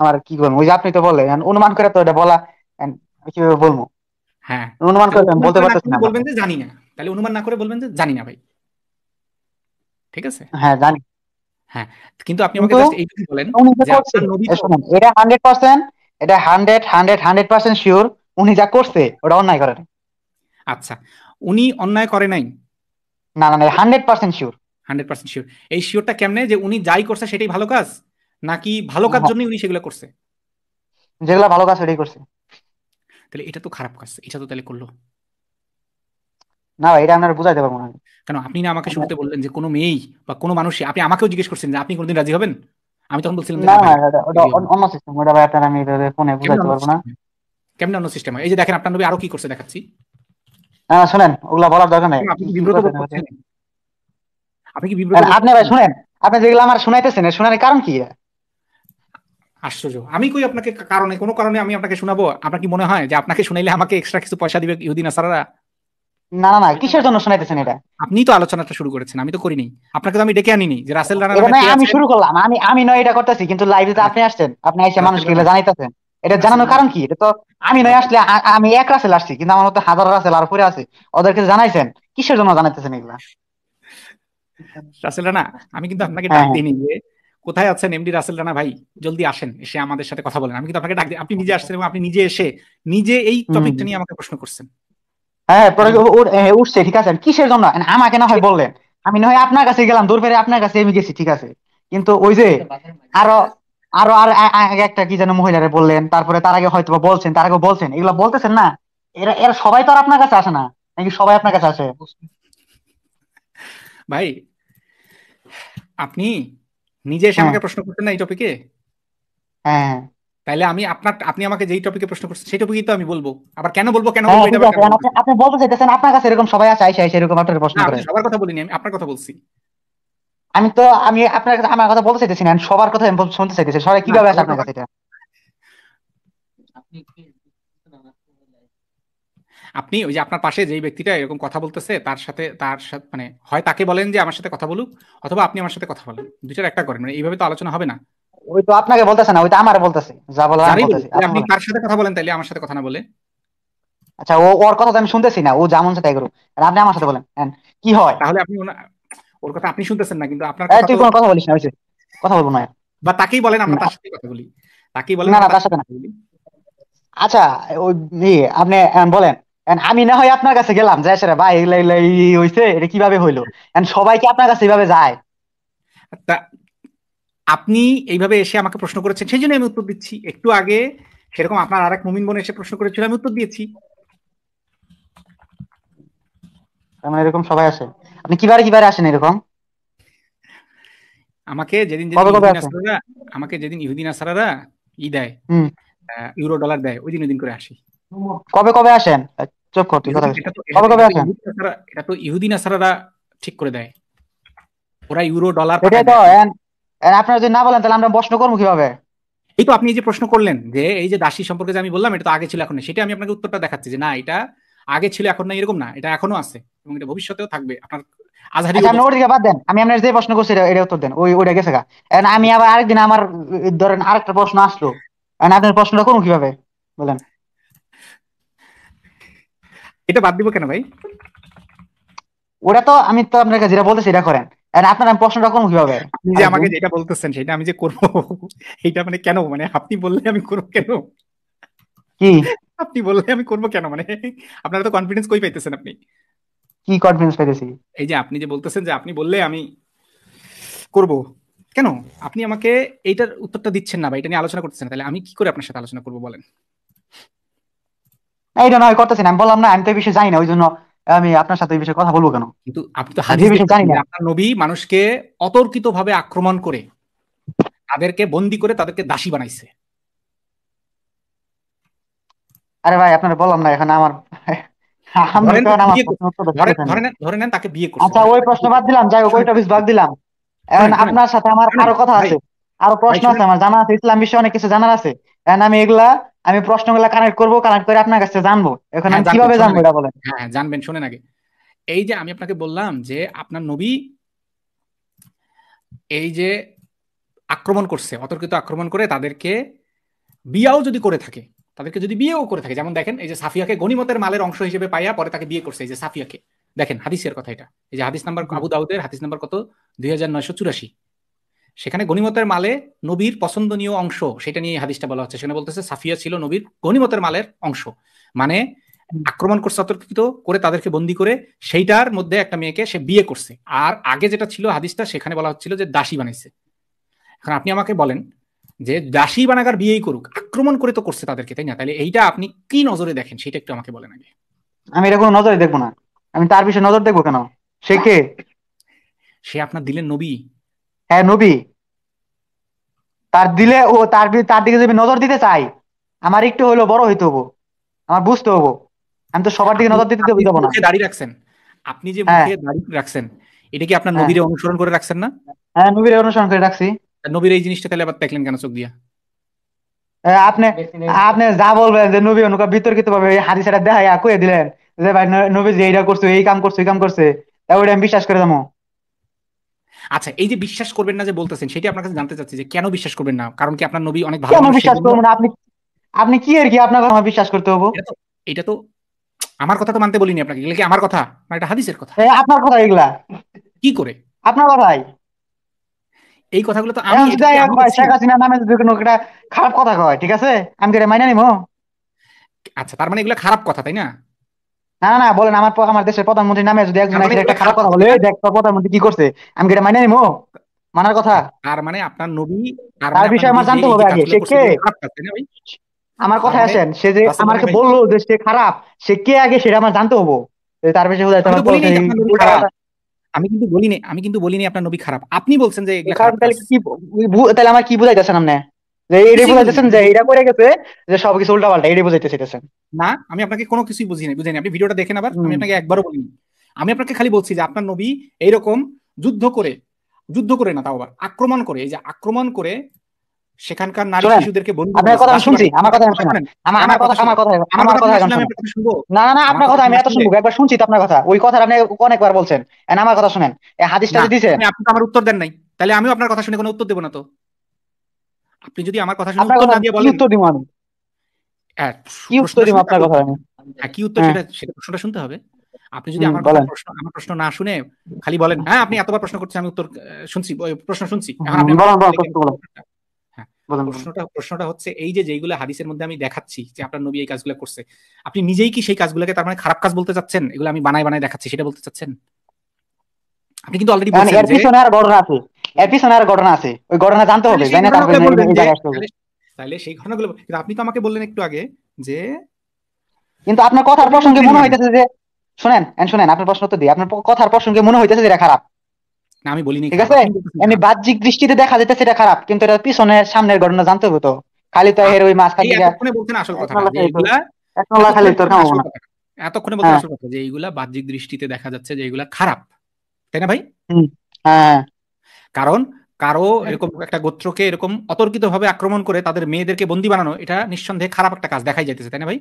আমার কি বলবো ওই যে আপনি তো বলেন অনুমান করে তো এটা বলা কিভাবে বলবো হ্যাঁ অনুমান বলতে পারতেছেন না বলবেন যে জানি না তাহলে অনুমান না করে বলবেন যে জানি না ভাই ঠিক আছে হ্যাঁ জানি হ্যাঁ কিন্তু আপনি আমাকে জাস্ট এইটুকু বলেন যে আপনার নবী এটা 100% এটা শিওর উনি যা করছে ওটা অন্যায় আচ্ছা উনি অন্যায় করে নাই না না না পার্সেন্ট শিওর পার্সেন্ট শিওর এই শিওরটা কেমনে যে উনি যাই করছে সেটাই ভালো কাজ নাকি ভালো কাজ হ্যাঁ। জন্যই উনি সেগুলো করছে যেগুলো ভালো কাজ সেটাই করছে তাহলে এটা তো খারাপ কাজ এটা তো তাহলে করলো না এটা আপনার বুঝাইতে পারবো না কেন আপনি না আমাকে শুরুতে বললেন যে কোনো মেয়েই বা কোনো মানুষই আপনি আমাকেও জিজ্ঞেস করছেন যে আপনি কোনোদিন রাজি হবেন আমি তখন বলছিলাম না ওটা অন্য সিস্টেম ওটা ভাই আপনার আমি ফোনে বুঝাইতে পারবো না কেমন অন্য সিস্টেম এই যে দেখেন আপনার নবী আরো কি করছে দেখাচ্ছি হ্যাঁ শুনেন ওগুলা বলার দরকার নাই আপনি বিব্রত আপনি কি বিব্রত আপনি ভাই শুনেন আপনি যেগুলো আমার শোনাইতেছেন শোনার কারণ কি আশ্চর্য আমি কই আপনাকে কারণে কোনো কারণে আমি আপনাকে শোনাবো আপনার কি মনে হয় যে আপনাকে শুনাইলে আমাকে এক্সট্রা কিছু পয়সা দিবে ইহুদিন আসারারা না না না কিসের জন্য শোনাইতেছেন এটা আপনি তো আলোচনাটা শুরু করেছেন আমি তো করিনি আপনাকে তো আমি ডেকে আনিনি যে রাসেল রানা মানে আমি শুরু করলাম আমি আমি নয় এটা করতেছি কিন্তু লাইভে তো আপনি আসছেন আপনি এসে মানুষকে এগুলো জানাইতেছেন এটা জানানোর কারণ কি এটা তো আমি নয় আসলে আমি এক রাসেল আসছি কিন্তু আমার মতো হাজার রাসেল আর পরে আছে ওদেরকে জানাইছেন কিসের জন্য জানাইতেছেন এগুলা রাসেল রানা আমি কিন্তু আপনাকে ডাক হ্যাঁ। দিইনি যে কোথায় আছেন এমডি রাসেল রানা ভাই জলদি আসেন এসে আমাদের সাথে কথা বলেন আমি কিন্তু আপনাকে ডাক আপনি নিজে আসছেন এবং আপনি নিজে এসে নিজে এই টপিকটা নিয়ে আমাকে প্রশ্ন করছেন হ্যাঁ, হ্যাঁ পরে হ্যাঁ, উঠছে ঠিক আছে কিসের জন্য আমাকে না হয় বললেন আমি না হয় আপনার কাছে গেলাম দূর ফেরে আপনার কাছে আমি গেছি ঠিক আছে কিন্তু ওই যে আরো আরো আর একটা কি যেন মহিলারে বললেন তারপরে তার আগে হয়তো বলছেন তার আগে বলছেন এগুলো বলতেছেন না এরা এরা সবাই তো আর আপনার কাছে আসে না নাকি সবাই আপনার কাছে আসে ভাই আপনি নিজে এসে আমাকে হ্যাঁ। প্রশ্ন করছেন না এই টপিকে হ্যাঁ তাহলে আমি আপনার আপনি আমাকে যেই টপিকে প্রশ্ন করছেন সেই টপিকেই তো আমি বলবো আবার কেন বলবো কেন হ্যাঁ, আপনি বলতে চাইতেছেন আপনার কাছে এরকম সবাই আছে আইসা এরকম আপনার প্রশ্ন করে সবার কথা বলিনি আমি আপনার কথা বলছি আমি তো আমি আপনার কাছে আমার কথা বলতে চাইতেছি না সবার কথা আমি শুনতে চাইতেছি সবাই কিভাবে আছে আপনার কাছে এটা আপনি ওই যে আপনার পাশে যেই ব্যক্তিটা এরকম কথা বলতেছে তার সাথে তার সাথে মানে হয় তাকে বলেন যে আমার সাথে কথা বলুক অথবা আপনি আমার সাথে কথা বলেন দুইটার একটা করেন মানে এইভাবে তো আলোচনা হবে না ওই তো আপনাকে বলতেছে না ওই তো আমার বলতেছে যা বলার আমি বলতেছি আপনি কার সাথে কথা বলেন তাইলে আমার সাথে কথা না বলে আচ্ছা ও ওর কথা তো আমি শুনতেছি না ও যেমন সাথে আর আপনি আমার সাথে বলেন কি হয় তাহলে আপনি ওর কথা আপনি শুনতেছেন না কিন্তু আপনার তুই কোন কথা বলিস না কথা বলবো না বা তাকেই বলেন আমরা তার সাথে কথা বলি তাকেই বলেন না না তার সাথে না আচ্ছা ওই ইয়ে, আপনি বলেন আমি না হয় আপনার কাছে গেলাম যাই সেটা ভাই হইছে এটা কিভাবে হইলো সবাই কি আপনার কাছে এইভাবে যায় আপনি এইভাবে এসে আমাকে প্রশ্ন করেছেন সেই জন্য আমি উত্তর দিচ্ছি একটু আগে সেরকম আপনার আরেক মুমিন বোন এসে প্রশ্ন করেছিল আমি উত্তর দিয়েছি আমার এরকম সবাই আসে আপনি কিবারে কিবারে আসেন এরকম আমাকে যেদিন আমাকে যেদিন ইহুদিন আসারারা ই দেয় ইউরো ডলার দেয় ওই দিন ওই দিন করে আসি কবে কবে আসেন এটা আপনি যে প্রশ্ন করলেন যে এই যে দাসী সম্পর্কে আমি বললাম এটা তো আগে ছিল এখন সেটা আমি আপনাকে উত্তরটা দেখাচ্ছি যে না এটা আগে ছিল এখন না এরকম না এটা এখনো আছে এবং এটা ভবিষ্যতেও থাকবে আপনার আচ্ছা, দেন আমি আপনার যে প্রশ্ন করছি এটা উত্তর দেন ওইটা গেছে আমি আবার আরেকদিন আমার ধরেন আরেকটা প্রশ্ন আসলো আপনার প্রশ্নটা করুন কিভাবে বলেন এটা বাদ দিব কেন ভাই ওটা তো আমি তো আপনার কাছে যেটা বলতেছি এটা করেন আর আপনার আমি প্রশ্নটা করবো কিভাবে আপনি যে আমাকে যেটা বলতেছেন সেটা আমি যে করব এটা মানে কেন মানে আপনি বললে আমি করব কেন কি আপনি বললে আমি করব কেন মানে আপনারা তো কনফিডেন্স কই পাইতেছেন আপনি কি কনফিডেন্স পাইতেছি এই যে আপনি যে বলতেছেন যে আপনি বললে আমি করব কেন আপনি আমাকে এইটার উত্তরটা দিচ্ছেন না বা এটা নিয়ে আলোচনা করতেছেন তাহলে আমি কি করে আপনার সাথে আলোচনা করব বলেন এইটা নয় করতেছি না আমি বললাম না আমি তো এই বিষয়ে জানি না ওই জন্য আমি আপনার সাথে এই বিষয়ে কথা বলবো কেন কিন্তু আপনি তো জানি না আপনার নবী মানুষকে আক্রমণ করে তাদেরকে বন্দি করে তাদেরকে দাসী বানাইছে আরে ভাই আপনারা বললাম না এখন আমার তাকে বিয়ে আচ্ছা, ওই প্রশ্ন বাদ দিলাম বাদ দিলাম আপনার সাথে আমার আরো কথা আছে আরো প্রশ্ন আছে আমার জানা আছে ইসলাম বিষয়ে অনেক কিছু জানার আছে আমি এগুলা আমি প্রশ্নগুলো কানেক্ট করব কানেক্ট করে আপনার কাছে জানবো এখন আমি হ্যাঁ, কিভাবে জানবো এটা বলেন হ্যাঁ জানবেন শুনেন আগে এই যে আমি আপনাকে বললাম যে আপনার নবী এই যে আক্রমণ করছে অতর্কিত আক্রমণ করে তাদেরকে বিয়াও যদি করে থাকে তাদেরকে যদি বিয়েও করে থাকে যেমন দেখেন এই যে সাফিয়াকে গণিমতের মালের অংশ হিসেবে পাইয়া পরে তাকে বিয়ে করছে এই যে সাফিয়াকে দেখেন হাদিসের কথা এটা এই যে হাদিস নাম্বার আবু দাউদের হাদিস নাম্বার কত দুই হাজার নয়শো চুরাশি সেখানে গণিমতের মালে নবীর পছন্দনীয় অংশ সেটা নিয়ে হাদিসটা বলা হচ্ছে সেখানে বলতেছে সাফিয়া ছিল নবীর গণিমতের মালের অংশ মানে আক্রমণ করছে অতর্কিত করে তাদেরকে বন্দি করে সেইটার মধ্যে একটা মেয়েকে সে বিয়ে করছে আর আগে যেটা ছিল হাদিসটা সেখানে বলা হচ্ছিল যে দাসী বানাইছে এখন আপনি আমাকে বলেন যে দাসী বানাগার বিয়েই করুক আক্রমণ করে তো করছে তাদেরকে তাই না তাহলে এইটা আপনি কি নজরে দেখেন সেটা একটু আমাকে বলেন আগে আমি এটা কোনো নজরে দেখবো না আমি তার বিষয়ে নজর দেখবো কেন সে কে সে আপনার দিলেন নবী হ্যাঁ নবী তার দিলে ও তার তার দিকে যদি নজর দিতে চাই আমার একটু হলো বড় হইতে হবো আমার বুঝতে হবো আমি তো সবার দিকে নজর দিতে যাবো না দাঁড়িয়ে রাখছেন আপনি যে হ্যাঁ। মুখে দাঁড়িয়ে রাখছেন এটা কি আপনার হ্যাঁ। নবীরে অনুসরণ করে রাখছেন না হ্যাঁ নবীরে অনুসরণ করে রাখছি নবীর এই জিনিসটা তাহলে আবার দেখলেন কেন চোখ দিয়া আপনি আপনি যা বলবেন যে নবী অনুকা বিতর্কিত ভাবে হাদিস এটা দেখা কয়ে দিলেন যে ভাই নবী যে এইটা করছে এই কাম করছে এই কাম করছে ওইটা আমি বিশ্বাস করে যাবো আচ্ছা এই যে বিশ্বাস করবেন না যে বলতেছেন সেটি আপনার কাছে জানতে চাচ্ছি যে কেন বিশ্বাস করবেন না কারণ কি আপনার নবী অনেক ভালো বিশ্বাস করবেন আপনি আপনি কি আর কি আপনার কথা বিশ্বাস করতে হবো এটা তো আমার কথা তো মানতে বলিনি আপনাকে এগুলো কি আমার কথা না এটা হাদিসের কথা আপনার কথা এগুলা কি করে আপনার কথাই এই কথাগুলো তো আমি শেখ হাসিনা নামে মানে যদি কোনো একটা খারাপ কথা কয় ঠিক আছে আমি মাইনা নিমো আচ্ছা তার মানে এগুলো খারাপ কথা তাই না না না বলেন আমার আমার দেশের প্রধানমন্ত্রী নামে যদি একজন একটা খারাপ কথা বলে দেখ প্রধানমন্ত্রী কি করছে আমি এটা মানে নিমো মানার কথা আর মানে আপনার নবী আর তার মানে বিষয়ে আমার জানতে হবে আগে সে কে আমার কথা আসেন সে যে আমাকে বললো যে সে খারাপ সে কে আগে সেটা আমার জানতে হবো তার বিষয়ে বোধ আমি কিন্তু বলিনি আমি কিন্তু বলিনি আপনার নবী খারাপ আপনি বলছেন যে তাহলে কি তাহলে আমার কি বুঝাইতেছেন আপনি আমি আপনাকে কোনো কিছুই বুঝিনি আপনি ভিডিওটা দেখেন আবার আমি আপনাকে একবারও বলিনি আমি আপনাকে খালি বলছি যে আপনার নবী এইরকম যুদ্ধ করে যুদ্ধ করে না তাও আবার আক্রমণ করে এই যে আক্রমণ করে সেখানকার কথা আমার কথা আমি শুনবো না আপনার কথা আমি এত শুনবো একবার শুনছি তো আপনার কথা ওই আপনি অনেকবার বলছেন আমার কথা শুনেন হাদিসটা আমার উত্তর দেন নাই তাহলে আমিও আপনার কথা শুনে কোনো উত্তর দেব না তো আপনি যদি আমার কথা শুনে উত্তর না দিয়ে বলেন উত্তর দিব আমি কি উত্তর দিব আপনার কথা আমি হ্যাঁ, কি উত্তর হ্যাঁ। সেটা সেটা প্রশ্নটা শুনতে হবে আপনি যদি আমার প্রশ্ন আমার প্রশ্ন না শুনে খালি বলেন হ্যাঁ আপনি এতবার প্রশ্ন করছেন আমি উত্তর শুনছি প্রশ্ন শুনছি এখন আপনি হ্যাঁ, প্রশ্নটা প্রশ্নটা হচ্ছে এই যে যেইগুলো হাদিসের মধ্যে আমি দেখাচ্ছি যে আপনার নবী এই কাজগুলো করছে আপনি নিজেই কি সেই কাজগুলোকে তার মানে খারাপ কাজ বলতে চাচ্ছেন এগুলো আমি বানাই বানাই দেখাচ্ছি সেটা বলতে চাচ্ছেন আপনি কিন্তু অলরেডি মানে বলছেন যে এর পিছনে আর ঘটনা আছে ওই ঘটনা জানতে হবে জানা তারপরে তাহলে সেই ঘটনাগুলো আপনি তো আমাকে বললেন একটু আগে যে কিন্তু আপনার কথার প্রসঙ্গে মনে হইতেছে যে শুনেন শুনেন আপনার প্রশ্ন তো দিই আপনার কথার প্রসঙ্গে মনে হইতেছে যে খারাপ না আমি বলিনি ঠিক আছে এমনি বাহ্যিক দৃষ্টিতে দেখা যেতেছে এটা খারাপ কিন্তু এটা পিছনে সামনের ঘটনা জানতে হবে তো খালি তো এর ওই মাঝখান থেকে বলছেন আসল কথা এগুলা খালি তোর এতক্ষণে বলতে হ্যাঁ। আসল কথা যে এইগুলা বাহ্যিক দৃষ্টিতে দেখা যাচ্ছে যে এইগুলা খারাপ তাই না ভাই হ্যাঁ কারণ কারো হ্যাঁ। এরকম একটা গোত্রকে এরকম অতর্কিতভাবে আক্রমণ করে তাদের মেয়েদেরকে বন্দি বানানো এটা নিঃসন্দেহে খারাপ একটা কাজ দেখাই যাইতেছে তাই না ভাই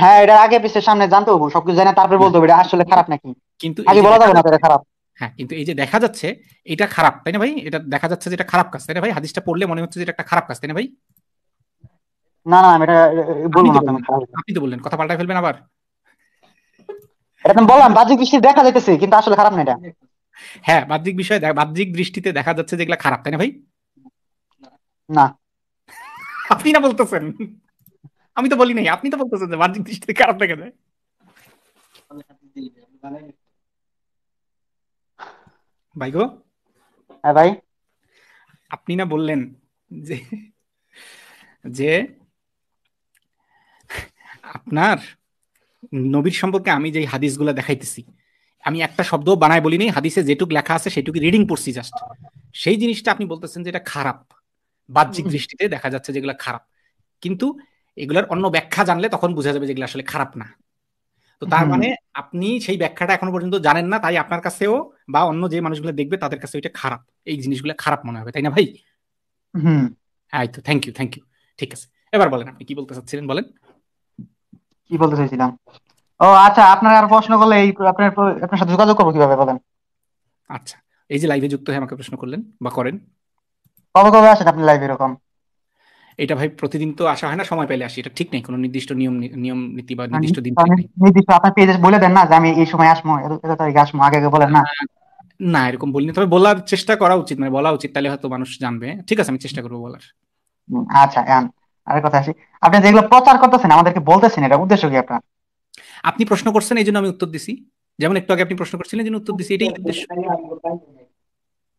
হ্যাঁ এটা আগে পিছে সামনে জানতে হবে সবকিছু জানে তারপরে বলতে হবে এটা আসলে খারাপ নাকি কিন্তু আগে বলা যাবে না এটা খারাপ হ্যাঁ কিন্তু এই যে দেখা যাচ্ছে এটা খারাপ তাই না ভাই এটা দেখা যাচ্ছে যে এটা খারাপ কাজ তাই না ভাই হাদিসটা পড়লে মনে হচ্ছে যে এটা একটা খারাপ কাজ তাই না ভাই না না এটা বলবো না আপনি তো বললেন কথা পাল্টাই ফেলবেন আবার এটা বললাম বাজে দৃষ্টি দেখা যাইতেছে কিন্তু আসলে খারাপ না এটা হ্যাঁ বাহ্যিক বিষয়ে বাহ্যিক দৃষ্টিতে দেখা যাচ্ছে যেগুলা খারাপ তাই না ভাই না আপনি না বলতেছেন আমি তো বলি নাই আপনি তো বলতেছেন যে বাহ্যিক দৃষ্টিতে খারাপ দেখা যায় ভাই গো হ্যাঁ ভাই আপনি না বললেন যে যে আপনার নবীর সম্পর্কে আমি যে হাদিসগুলো দেখাইতেছি আমি একটা শব্দ বানায় বলিনি হাদিসে যেটুক লেখা আছে সেটুকু রিডিং পড়ছি জাস্ট সেই জিনিসটা আপনি বলতেছেন যে এটা খারাপ বাহ্যিক দৃষ্টিতে দেখা যাচ্ছে যেগুলো খারাপ কিন্তু এগুলার অন্য ব্যাখ্যা জানলে তখন বোঝা যাবে যেগুলো আসলে খারাপ না তো তার মানে আপনি সেই ব্যাখ্যাটা এখনো পর্যন্ত জানেন না তাই আপনার কাছেও বা অন্য যে মানুষগুলো দেখবে তাদের কাছে ওইটা খারাপ এই জিনিসগুলো খারাপ মনে হবে তাই না ভাই হুম হ্যাঁ তো থ্যাংক ইউ থ্যাংক ইউ ঠিক আছে এবার বলেন আপনি কি বলতে চাচ্ছিলেন বলেন কি বলতে চাইছিলাম ও আচ্ছা আপনার আর প্রশ্ন করলে এই আপনার আপনার সাথে যোগাযোগ করবো কিভাবে বলেন আচ্ছা এই যে লাইভে যুক্ত হয়ে আমাকে প্রশ্ন করলেন বা করেন কবে কবে আসেন আপনি লাইভে এরকম এটা ভাই প্রতিদিন তো আসা হয় না সময় পেলে আসি এটা ঠিক নেই কোনো নির্দিষ্ট নিয়ম নিয়ম নীতি বা নির্দিষ্ট দিন মানে নির্দিষ্ট আপনার পেজে বলে দেন না যে আমি এই সময় আসবো এটা তো আসবো আগে আগে বলেন না না এরকম বলিনি তবে বলার চেষ্টা করা উচিত মানে বলা উচিত তাহলে হয়তো মানুষ জানবে ঠিক আছে আমি চেষ্টা করবো বলার আচ্ছা আরেক কথা আসি আপনি যেগুলো প্রচার করতেছেন আমাদেরকে বলতেছেন এটা উদ্দেশ্য কি আপনার আপনি প্রশ্ন করছেন এই জন্য আমি উত্তর দিছি যেমন একটু আগে আপনি প্রশ্ন করছিলেন যে উত্তর দিছি এটাই উদ্দেশ্য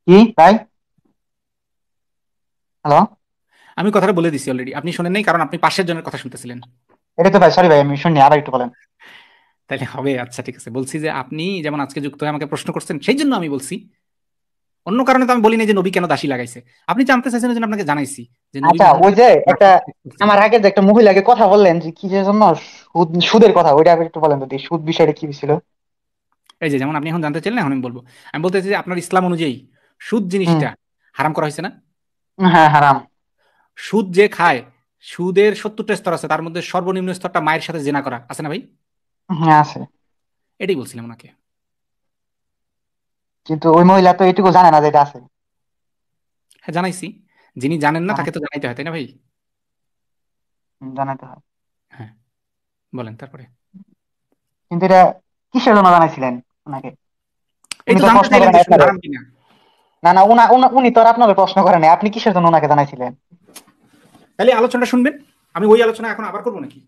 কি তাই হ্যালো আমি কথাটা বলে দিছি অলরেডি আপনি শুনেন নাই কারণ আপনি পাশের জনের কথা শুনতেছিলেন এটা তো ভাই সরি ভাই আমি শুনি আর একটু বলেন তাহলে হবে আচ্ছা ঠিক আছে বলছি যে আপনি যেমন আজকে যুক্ত হয়ে আমাকে প্রশ্ন করছেন সেই জন্য আমি বলছি অন্য কারণে তো আমি বলি যে নবী কেন দাসী লাগাইছে আপনি জানতে চাইছেন যে আপনাকে জানাইছি যে আচ্ছা ওই যে একটা আমার আগে যে একটা মহিলাকে কথা বললেন যে কি জন্য সুদের কথা ওইটা একটু বলেন সুদ বিষয়টা কি ছিল এই যে যেমন আপনি এখন জানতে চাইলেন এখন আমি বলবো আমি বলতে চাই যে আপনার ইসলাম অনুযায়ী সুদ জিনিসটা হারাম করা হয়েছে না হ্যাঁ হারাম সুদ যে খায় সুদের সত্তরটা স্তর আছে তার মধ্যে সর্বনিম্ন স্তরটা মায়ের সাথে জেনা করা আছে না ভাই হ্যাঁ আছে এটাই বলছিলাম ওনাকে কিন্তু ওই মহিলা তো এটুকু জানে না যে এটা আছে হ্যাঁ জানাইছি যিনি জানেন না তাকে তো হ্যাঁ। জানাইতে হয় তাই না ভাই জানাইতে হয় হ্যাঁ বলেন তারপরে কিন্তু এটা কিসের জন্য জানাইছিলেন ওনাকে এই জানতে কিনা না না উনা উনি তো আর আপনাকে প্রশ্ন করেন আপনি কিসের জন্য ওনাকে জানাইছিলেন তাহলে আলোচনাটা শুনবেন আমি ওই আলোচনা এখন আবার করবো নাকি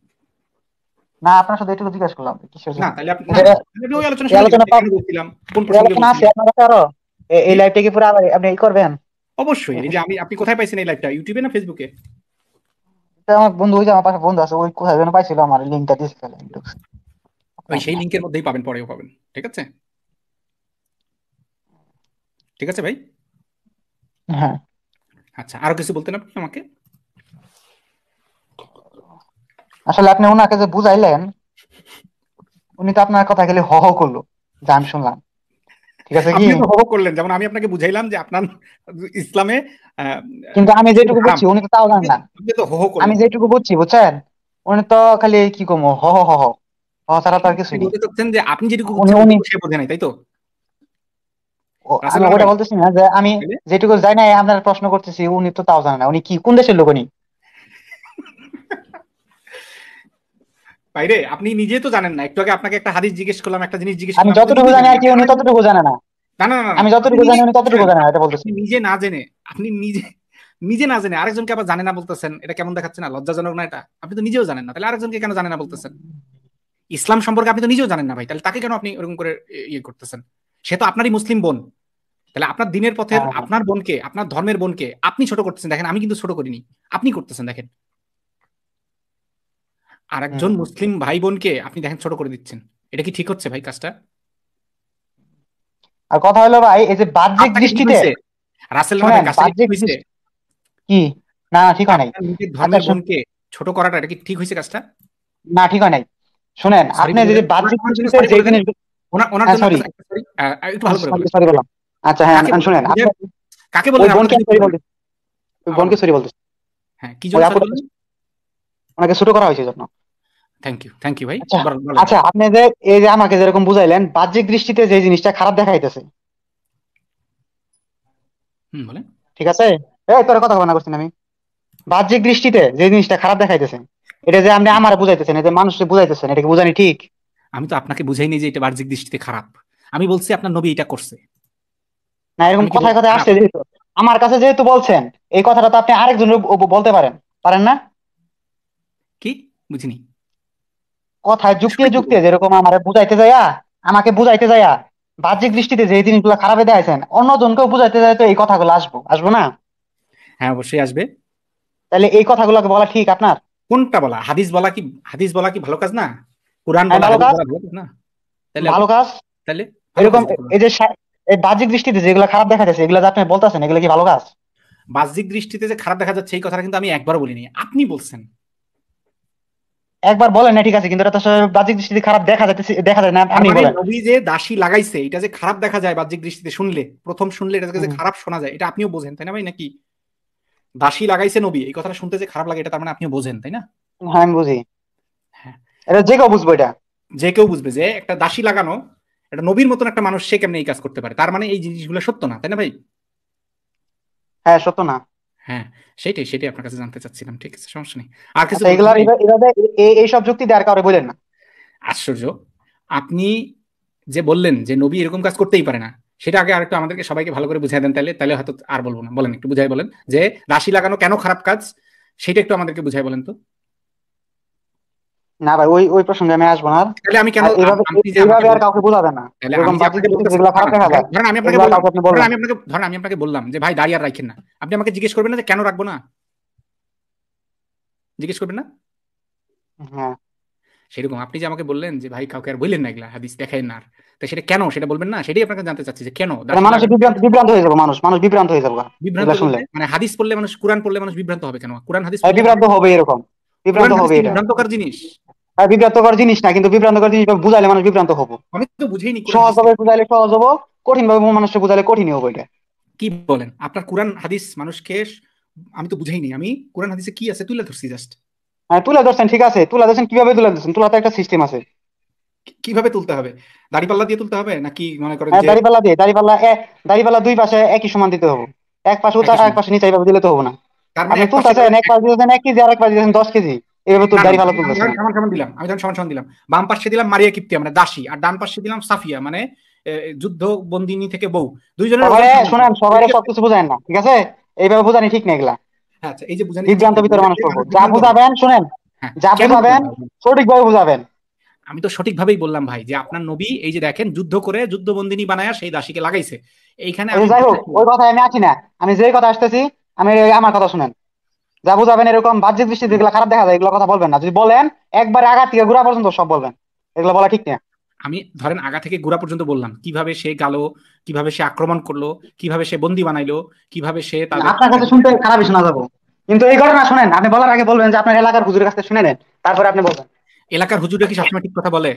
না আপনার সাথে এটুকু জিজ্ঞাসা করলাম কিসের জন্য আলোচনা আলোচনা আছে আপনার আরো এই লাইভটা কি পুরো আবার আপনি করবেন অবশ্যই এই যে আমি আপনি কোথায় পাইছেন এই লাইভটা ইউটিউবে না ফেসবুকে আমার বন্ধু আমার পাশে বন্ধু আছে ওই কোথায় যেন পাইছিল আমার লিংকটা দিয়েছে তাহলে ওই সেই লিংকের মধ্যেই পাবেন পরেও পাবেন ঠিক আছে ঠিক আছে ভাই হ্যাঁ আচ্ছা আরো কিছু বলতেন আপনি আমাকে আসলে আপনি ওনাকে যে বুঝাইলেন উনি তো আপনার কথা খেলে হ করলো যা আমি শুনলাম ঠিক আছে কি করলেন যেমন আমি আপনাকে বুঝাইলাম যে আপনার ইসলামে কিন্তু আমি যেটুকু বুঝছি উনি তো তাও না আমি যেটুকু বুঝছি বুঝছেন উনি তো খালি কি কমো হ হ হ হ ছাড়া কিছু যে আপনি যেটুকু উনি সে বোঝে নাই তাই তো আমি ওটা বলতেছি না যে আমি যেটুকু জানি আপনার প্রশ্ন করতেছি উনি তো তাও জানে না উনি কি কোন দেশের লোক উনি বাইরে আপনি নিজে তো জানেন না একটু আগে আপনাকে একটা হাদিস জিজ্ঞেস করলাম একটা জিনিস জিজ্ঞেস আমি যতটুকু জানি আর কি উনি ততটুকু জানে না না না আমি যতটুকু জানি উনি ততটুকু জানে না এটা বলতেছি নিজে না জেনে আপনি নিজে নিজে না জেনে আরেকজনকে আবার জানে না বলতেছেন এটা কেমন দেখাচ্ছে না লজ্জাজনক না এটা আপনি তো নিজেও জানেন না তাহলে আরেকজনকে কেন জানে না বলতেছেন ইসলাম সম্পর্কে আপনি তো নিজেও জানেন না ভাই তাহলে তাকে কেন আপনি এরকম করে ইয়ে করতেছেন সে তো আপনারই মুসলিম বোন তাহলে আপনার দিনের পথে হ্যাঁ, হ্যাঁ। আপনার বোনকে আপনার ধর্মের বোনকে আপনি ছোট করতেছেন দেখেন আমি কিন্তু ছোট করিনি আপনি করতেছেন দেখেন আরেকজন মুসলিম ভাই বোনকে আপনি দেখেন ছোট করে দিচ্ছেন এটা কি ঠিক হচ্ছে ভাই কাজটা আর কথা হলো ভাই এই যে বাহ্যিক দৃষ্টিতে রাসেল হয়েছে কি না ঠিক হয় নাই ধর্মের আচ্ছা, বোনকে ছোট করাটা এটা কি ঠিক হয়েছে কাজটা না ঠিক হয় নাই শুনেন আপনি যদি বাহ্যিক দৃষ্টিতে যে জিনিস ওনার হ্যাঁ, জন্য সরি একটু ভালো করে সরি বললাম আচ্ছা হ্যাঁ শুনেন কাকে বলেন বোনকে সরি বলতে বোনকে সরি বলতেছি হ্যাঁ কি জন্য ওনাকে ছোট করা হয়েছে জন্য থ্যাংক ইউ থ্যাংক ইউ ভাই আচ্ছা, আচ্ছা আপনি যে এই যে আমাকে যেরকম বুঝাইলেন বাহ্যিক দৃষ্টিতে যে জিনিসটা খারাপ দেখাইতেছে হুম বলেন ঠিক আছে তোর কথা বলা করছেন আমি বাহ্যিক দৃষ্টিতে যে জিনিসটা খারাপ দেখাইতেছে এটা যে আপনি আমার বুঝাইতেছেন এটা মানুষকে বুঝাইতেছেন এটা কি বুঝানি ঠিক আমি তো আপনাকে বুঝাইনি যে এটা বাহ্যিক দৃষ্টিতে খারাপ আমি বলছি আপনার নবী এটা করছে না এরকম কথায় কথায় আসছে যেহেতু আমার কাছে যেহেতু বলছেন এই কথাটা তো আপনি আরেকজন বলতে পারেন পারেন না কি বুঝিনি কথায় যুক্তি যুক্তি যেরকম আমার বুঝাইতে যাইয়া আমাকে বুঝাইতে যাইয়া বাহ্যিক দৃষ্টিতে যে জিনিসগুলো খারাপে দেখাইছেন অন্যজনকেও বুঝাইতে যায় তো এই কথাগুলো আসবো আসবো না হ্যাঁ অবশ্যই আসবে তাহলে এই কথাগুলোকে বলা ঠিক আপনার কোনটা বলা হাদিস বলা কি হাদিস বলা কি ভালো কাজ না কোরআন হ্যাঁ, বলা ভালো কাজ না তাহলে ভালো কাজ তাহলে এরকম এই যে এই বাহ্যিক দৃষ্টিতে যেগুলো খারাপ দেখা যাচ্ছে এগুলো আপনি বলতাছেন এগুলো কি ভালো কাজ বাহ্যিক দৃষ্টিতে যে খারাপ দেখা যাচ্ছে এই কথাটা কিন্তু আমি একবার বলিনি আপনি বলছেন একবার বলেন না ঠিক আছে কিন্তু এটা তো বাহ্যিক দৃষ্টিতে খারাপ দেখা যাচ্ছে দেখা যায় না আপনি মানে বলেন নবী যে দাসী লাগাইছে এটা যে খারাপ দেখা যায় বাহ্যিক দৃষ্টিতে শুনলে প্রথম শুনলে এটা যে খারাপ শোনা যায় এটা আপনিও বোঝেন তাই না ভাই নাকি দাসী লাগাইছে নবী এই কথাটা শুনতে যে খারাপ লাগে এটা তার মানে আপনিও বোঝেন তাই না হ্যাঁ আমি বুঝি হ্যাঁ। এটা যে কেউ বুঝবে এটা যে কেউ বুঝবে যে একটা দাসী লাগানো একটা নবীর মতন একটা মানুষ সে কেমনে এই কাজ করতে পারে তার মানে এই জিনিসগুলো সত্য না তাই না ভাই হ্যাঁ সত্য না হ্যাঁ সেটাই সেটাই আপনার কাছে জানতে চাচ্ছিলাম ঠিক আছে সমস্যা নেই আর কিছু আচ্ছা, যুক্তি দেওয়ার কারণে না আশ্চর্য আপনি যে বললেন যে নবী এরকম কাজ করতেই পারে না সেটা আগে আরেকটু আমাদেরকে সবাইকে ভালো করে বুঝিয়ে দেন তাহলে তাহলে হয়তো আর বলবো না বলেন একটু বুঝাই বলেন যে রাশি লাগানো কেন খারাপ কাজ সেটা একটু আমাদেরকে বুঝাই বলেন তো না ভাই ওই ওই প্রসঙ্গে আমি আসবো না তাহলে আমি কেন এইভাবে আর কাউকে বোঝাবে না এরকম আমি আপনাকে বললাম আমি আপনাকে ধরেন আমি আপনাকে বললাম যে ভাই দাঁড়িয়ে আর রাখেন না আপনি আমাকে জিজ্ঞেস করবেন না যে কেন রাখবো না জিজ্ঞেস করবেন না হ্যাঁ সেরকম আপনি যে আমাকে বললেন যে ভাই কাউকে আর বললেন না এগুলা হাদিস দেখায় না তা সেটা কেন সেটা বলবেন না সেটাই আপনাকে জানতে চাচ্ছি যে কেন মানে মানুষ বিভ্রান্ত হয়ে যাবে মানুষ মানুষ বিভ্রান্ত হয়ে যাবে বিভ্রান্ত মানে হাদিস পড়লে মানুষ কোরআন পড়লে মানুষ বিভ্রান্ত হবে কেন কোরআন হাদিস হ্যাঁ, বিভ্রান্ত হবে এরকম বিভ্রান্ত হবে এটা বিভ্রান্তকর জিনিস বিভ্রান্তকর জিনিস না কিন্তু বিভ্রান্তকর জিনিস বুঝাইলে মানুষ বিভ্রান্ত হবো আমি তো বুঝিনি বুঝাইলে সহজ হবো কঠিন ভাবে মানুষকে বুঝাইলে কঠিনই হবো এটা কি বলেন আপনার কোরআন হাদিস মানুষকে আমি তো বুঝাইনি আমি কোরআন হাদিসে কি আছে তুলে ধরছি জাস্ট হ্যাঁ তুলে ধরছেন ঠিক আছে তুলে ধরছেন কিভাবে তুলে ধরছেন তুলাতে একটা সিস্টেম আছে কিভাবে তুলতে হবে দাড়িপাল্লা দিয়ে তুলতে হবে নাকি মনে করেন হ্যাঁ, যে দাড়িপাল্লা দিয়ে দাড়িপাল্লা দাড়িপাল্লা দুই পাশে একই সমান দিতে হবে এক পাশে উঁচা এক পাশে নিচে এইভাবে দিলে তো হবে না মানে তুলতে এক পাশে এক কেজি আর এক পাশে দিয়েছেন দশ কেজি তো আমি যখন সমান দিলাম বাম পাশে দিলাম মারিয়া মানে দাসী আর ডান পাশে দিলাম সাফিয়া মানে যুদ্ধ বন্দিনী থেকে বউ দুইজনের শোনেন সবাই সবকিছু না ঠিক আছে এইভাবে বোঝানি ঠিক না এগুলা আচ্ছা, হ্যাঁ, আমি তো বললাম ভাই যে আপনার নবী এই যে দেখেন যুদ্ধ করে যুদ্ধ বন্দিনী বানায় সেই দাসীকে লাগাইছে এইখানে আচ্ছা, যাই হোক ওই কথায় আমি আছি না আমি যে কথা আসতেছি আমি আমার কথা শুনেন যা বুঝাবেন এরকম বাহ্যিক দৃষ্টি যেগুলো খারাপ দেখা যায় এগুলো কথা বলবেন না যদি বলেন একবারে আগা থেকে গোড়া পর্যন্ত সব বলবেন এগুলো বলা ঠিক না আমি ধরেন আগা থেকে গোড়া পর্যন্ত বললাম কিভাবে সে গেল কিভাবে সে আক্রমণ করলো কিভাবে সে বন্দি বানাইলো কিভাবে সে আপনার কাছে শুনতে খারাপই শোনা যাবো কিন্তু এই ঘটনা শুনেন আপনি বলার আগে বলবেন যে আপনার এলাকার হুজুরের কাছে শুনে নেন তারপরে আপনি বলবেন এলাকার হুজুরে কি সবসময় ঠিক কথা বলে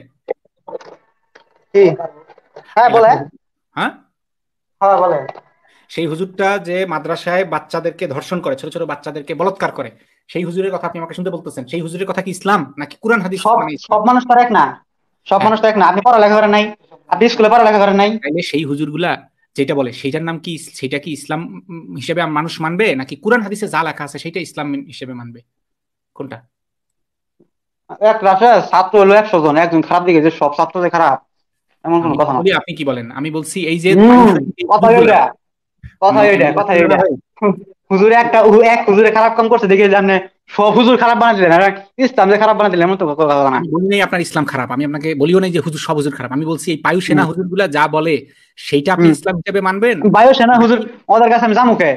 হ্যাঁ বলে হ্যাঁ হ্যাঁ বলে সেই হুজুরটা যে মাদ্রাসায় বাচ্চাদেরকে ধর্ষণ করে ছোট ছোট বাচ্চাদেরকে বলৎকার করে সেই হুজুরের কথা আপনি আমাকে শুনতে বলতেছেন সেই হুজুরের কথা কি ইসলাম নাকি কোরআন হাদিস সব মানে সব মানুষ তার এক না সব হ্যাঁ। মানুষ তার এক না আপনি পড়ালেখা করেন নাই আপনি স্কুলে পড়ালেখা করেন নাই তাহলে সেই হুজুরগুলা যেটা বলে সেটার নাম কি সেটা কি ইসলাম হিসেবে মানুষ মানবে নাকি কোরআন হাদিসে যা লেখা আছে সেটা ইসলাম হিসেবে মানবে কোনটা এক রাশে ছাত্র হলো একশো জন একজন খারাপ দিকে যে সব ছাত্র যে খারাপ এমন কোনো কথা না আপনি কি বলেন আমি বলছি এই যে কথা কথা ওইটা কথা ওইটা হুজুরে একটা এক হুজুরে খারাপ কাম করছে দেখে সব হুজুর খারাপ বানা দিলেন ইসলাম যে খারাপ বানা দিলেন এমন তো কথা না আপনার ইসলাম খারাপ আমি আপনাকে বলিও নাই যে হুজুর সব হুজুর খারাপ আমি বলছি এই বায়ু সেনা হুজুর গুলা যা বলে সেইটা আপনি ইসলাম হিসেবে মানবেন বায়ু সেনা হুজুর ওদের কাছে আমি জামুকে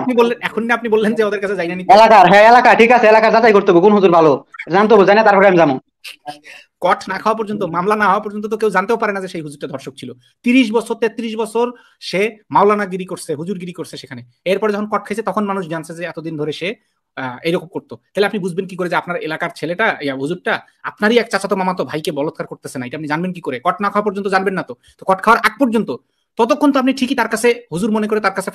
আপনি বললেন এখন আপনি বললেন যে ওদের কাছে এলাকার হ্যাঁ এলাকা ঠিক আছে এলাকা যাচাই করতে হবে কোন হুজুর ভালো জানতে হবে জানে তারপরে আমি যাবো কট না খাওয়া পর্যন্ত মামলা না হওয়া পর্যন্ত তো কেউ জানতেও পারে না যে সেই হুজুরটা ধর্ষক ছিল তিরিশ বছর তেত্রিশ বছর সে মাওলানাগিরি করছে হুজুরগিরি করছে সেখানে এরপরে যখন কট খেয়েছে তখন মানুষ জানছে যে এতদিন ধরে সে এরকম করতো তাহলে আপনি বুঝবেন কি করে যে আপনার এলাকার ছেলেটা ইয়া হুজুরটা আপনারই এক চাচাতো মামাতো ভাইকে বলৎকার করতেছে না এটা আপনি জানবেন কি করে কট না খাওয়া পর্যন্ত জানবেন না তো তো কট খাওয়ার আগ পর্যন্ত ততক্ষণ তো আপনি ঠিকই তার কাছে হুজুর মনে করে তার কাছে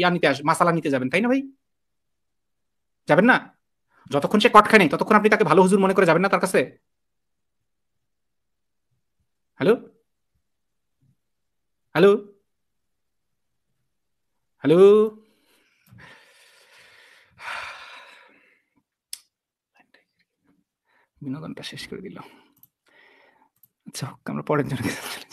ইয়া নিতে আস মাসালা নিতে যাবেন তাই না ভাই যাবেন না যতক্ষণ সে কট খায় নাই ততক্ষণ আপনি তাকে ভালো হুজুর মনে করে যাবেন না তার কাছে হ্যালো হ্যালো হ্যালো বিনোদনটা শেষ করে দিল আচ্ছা আমরা পরের জন্য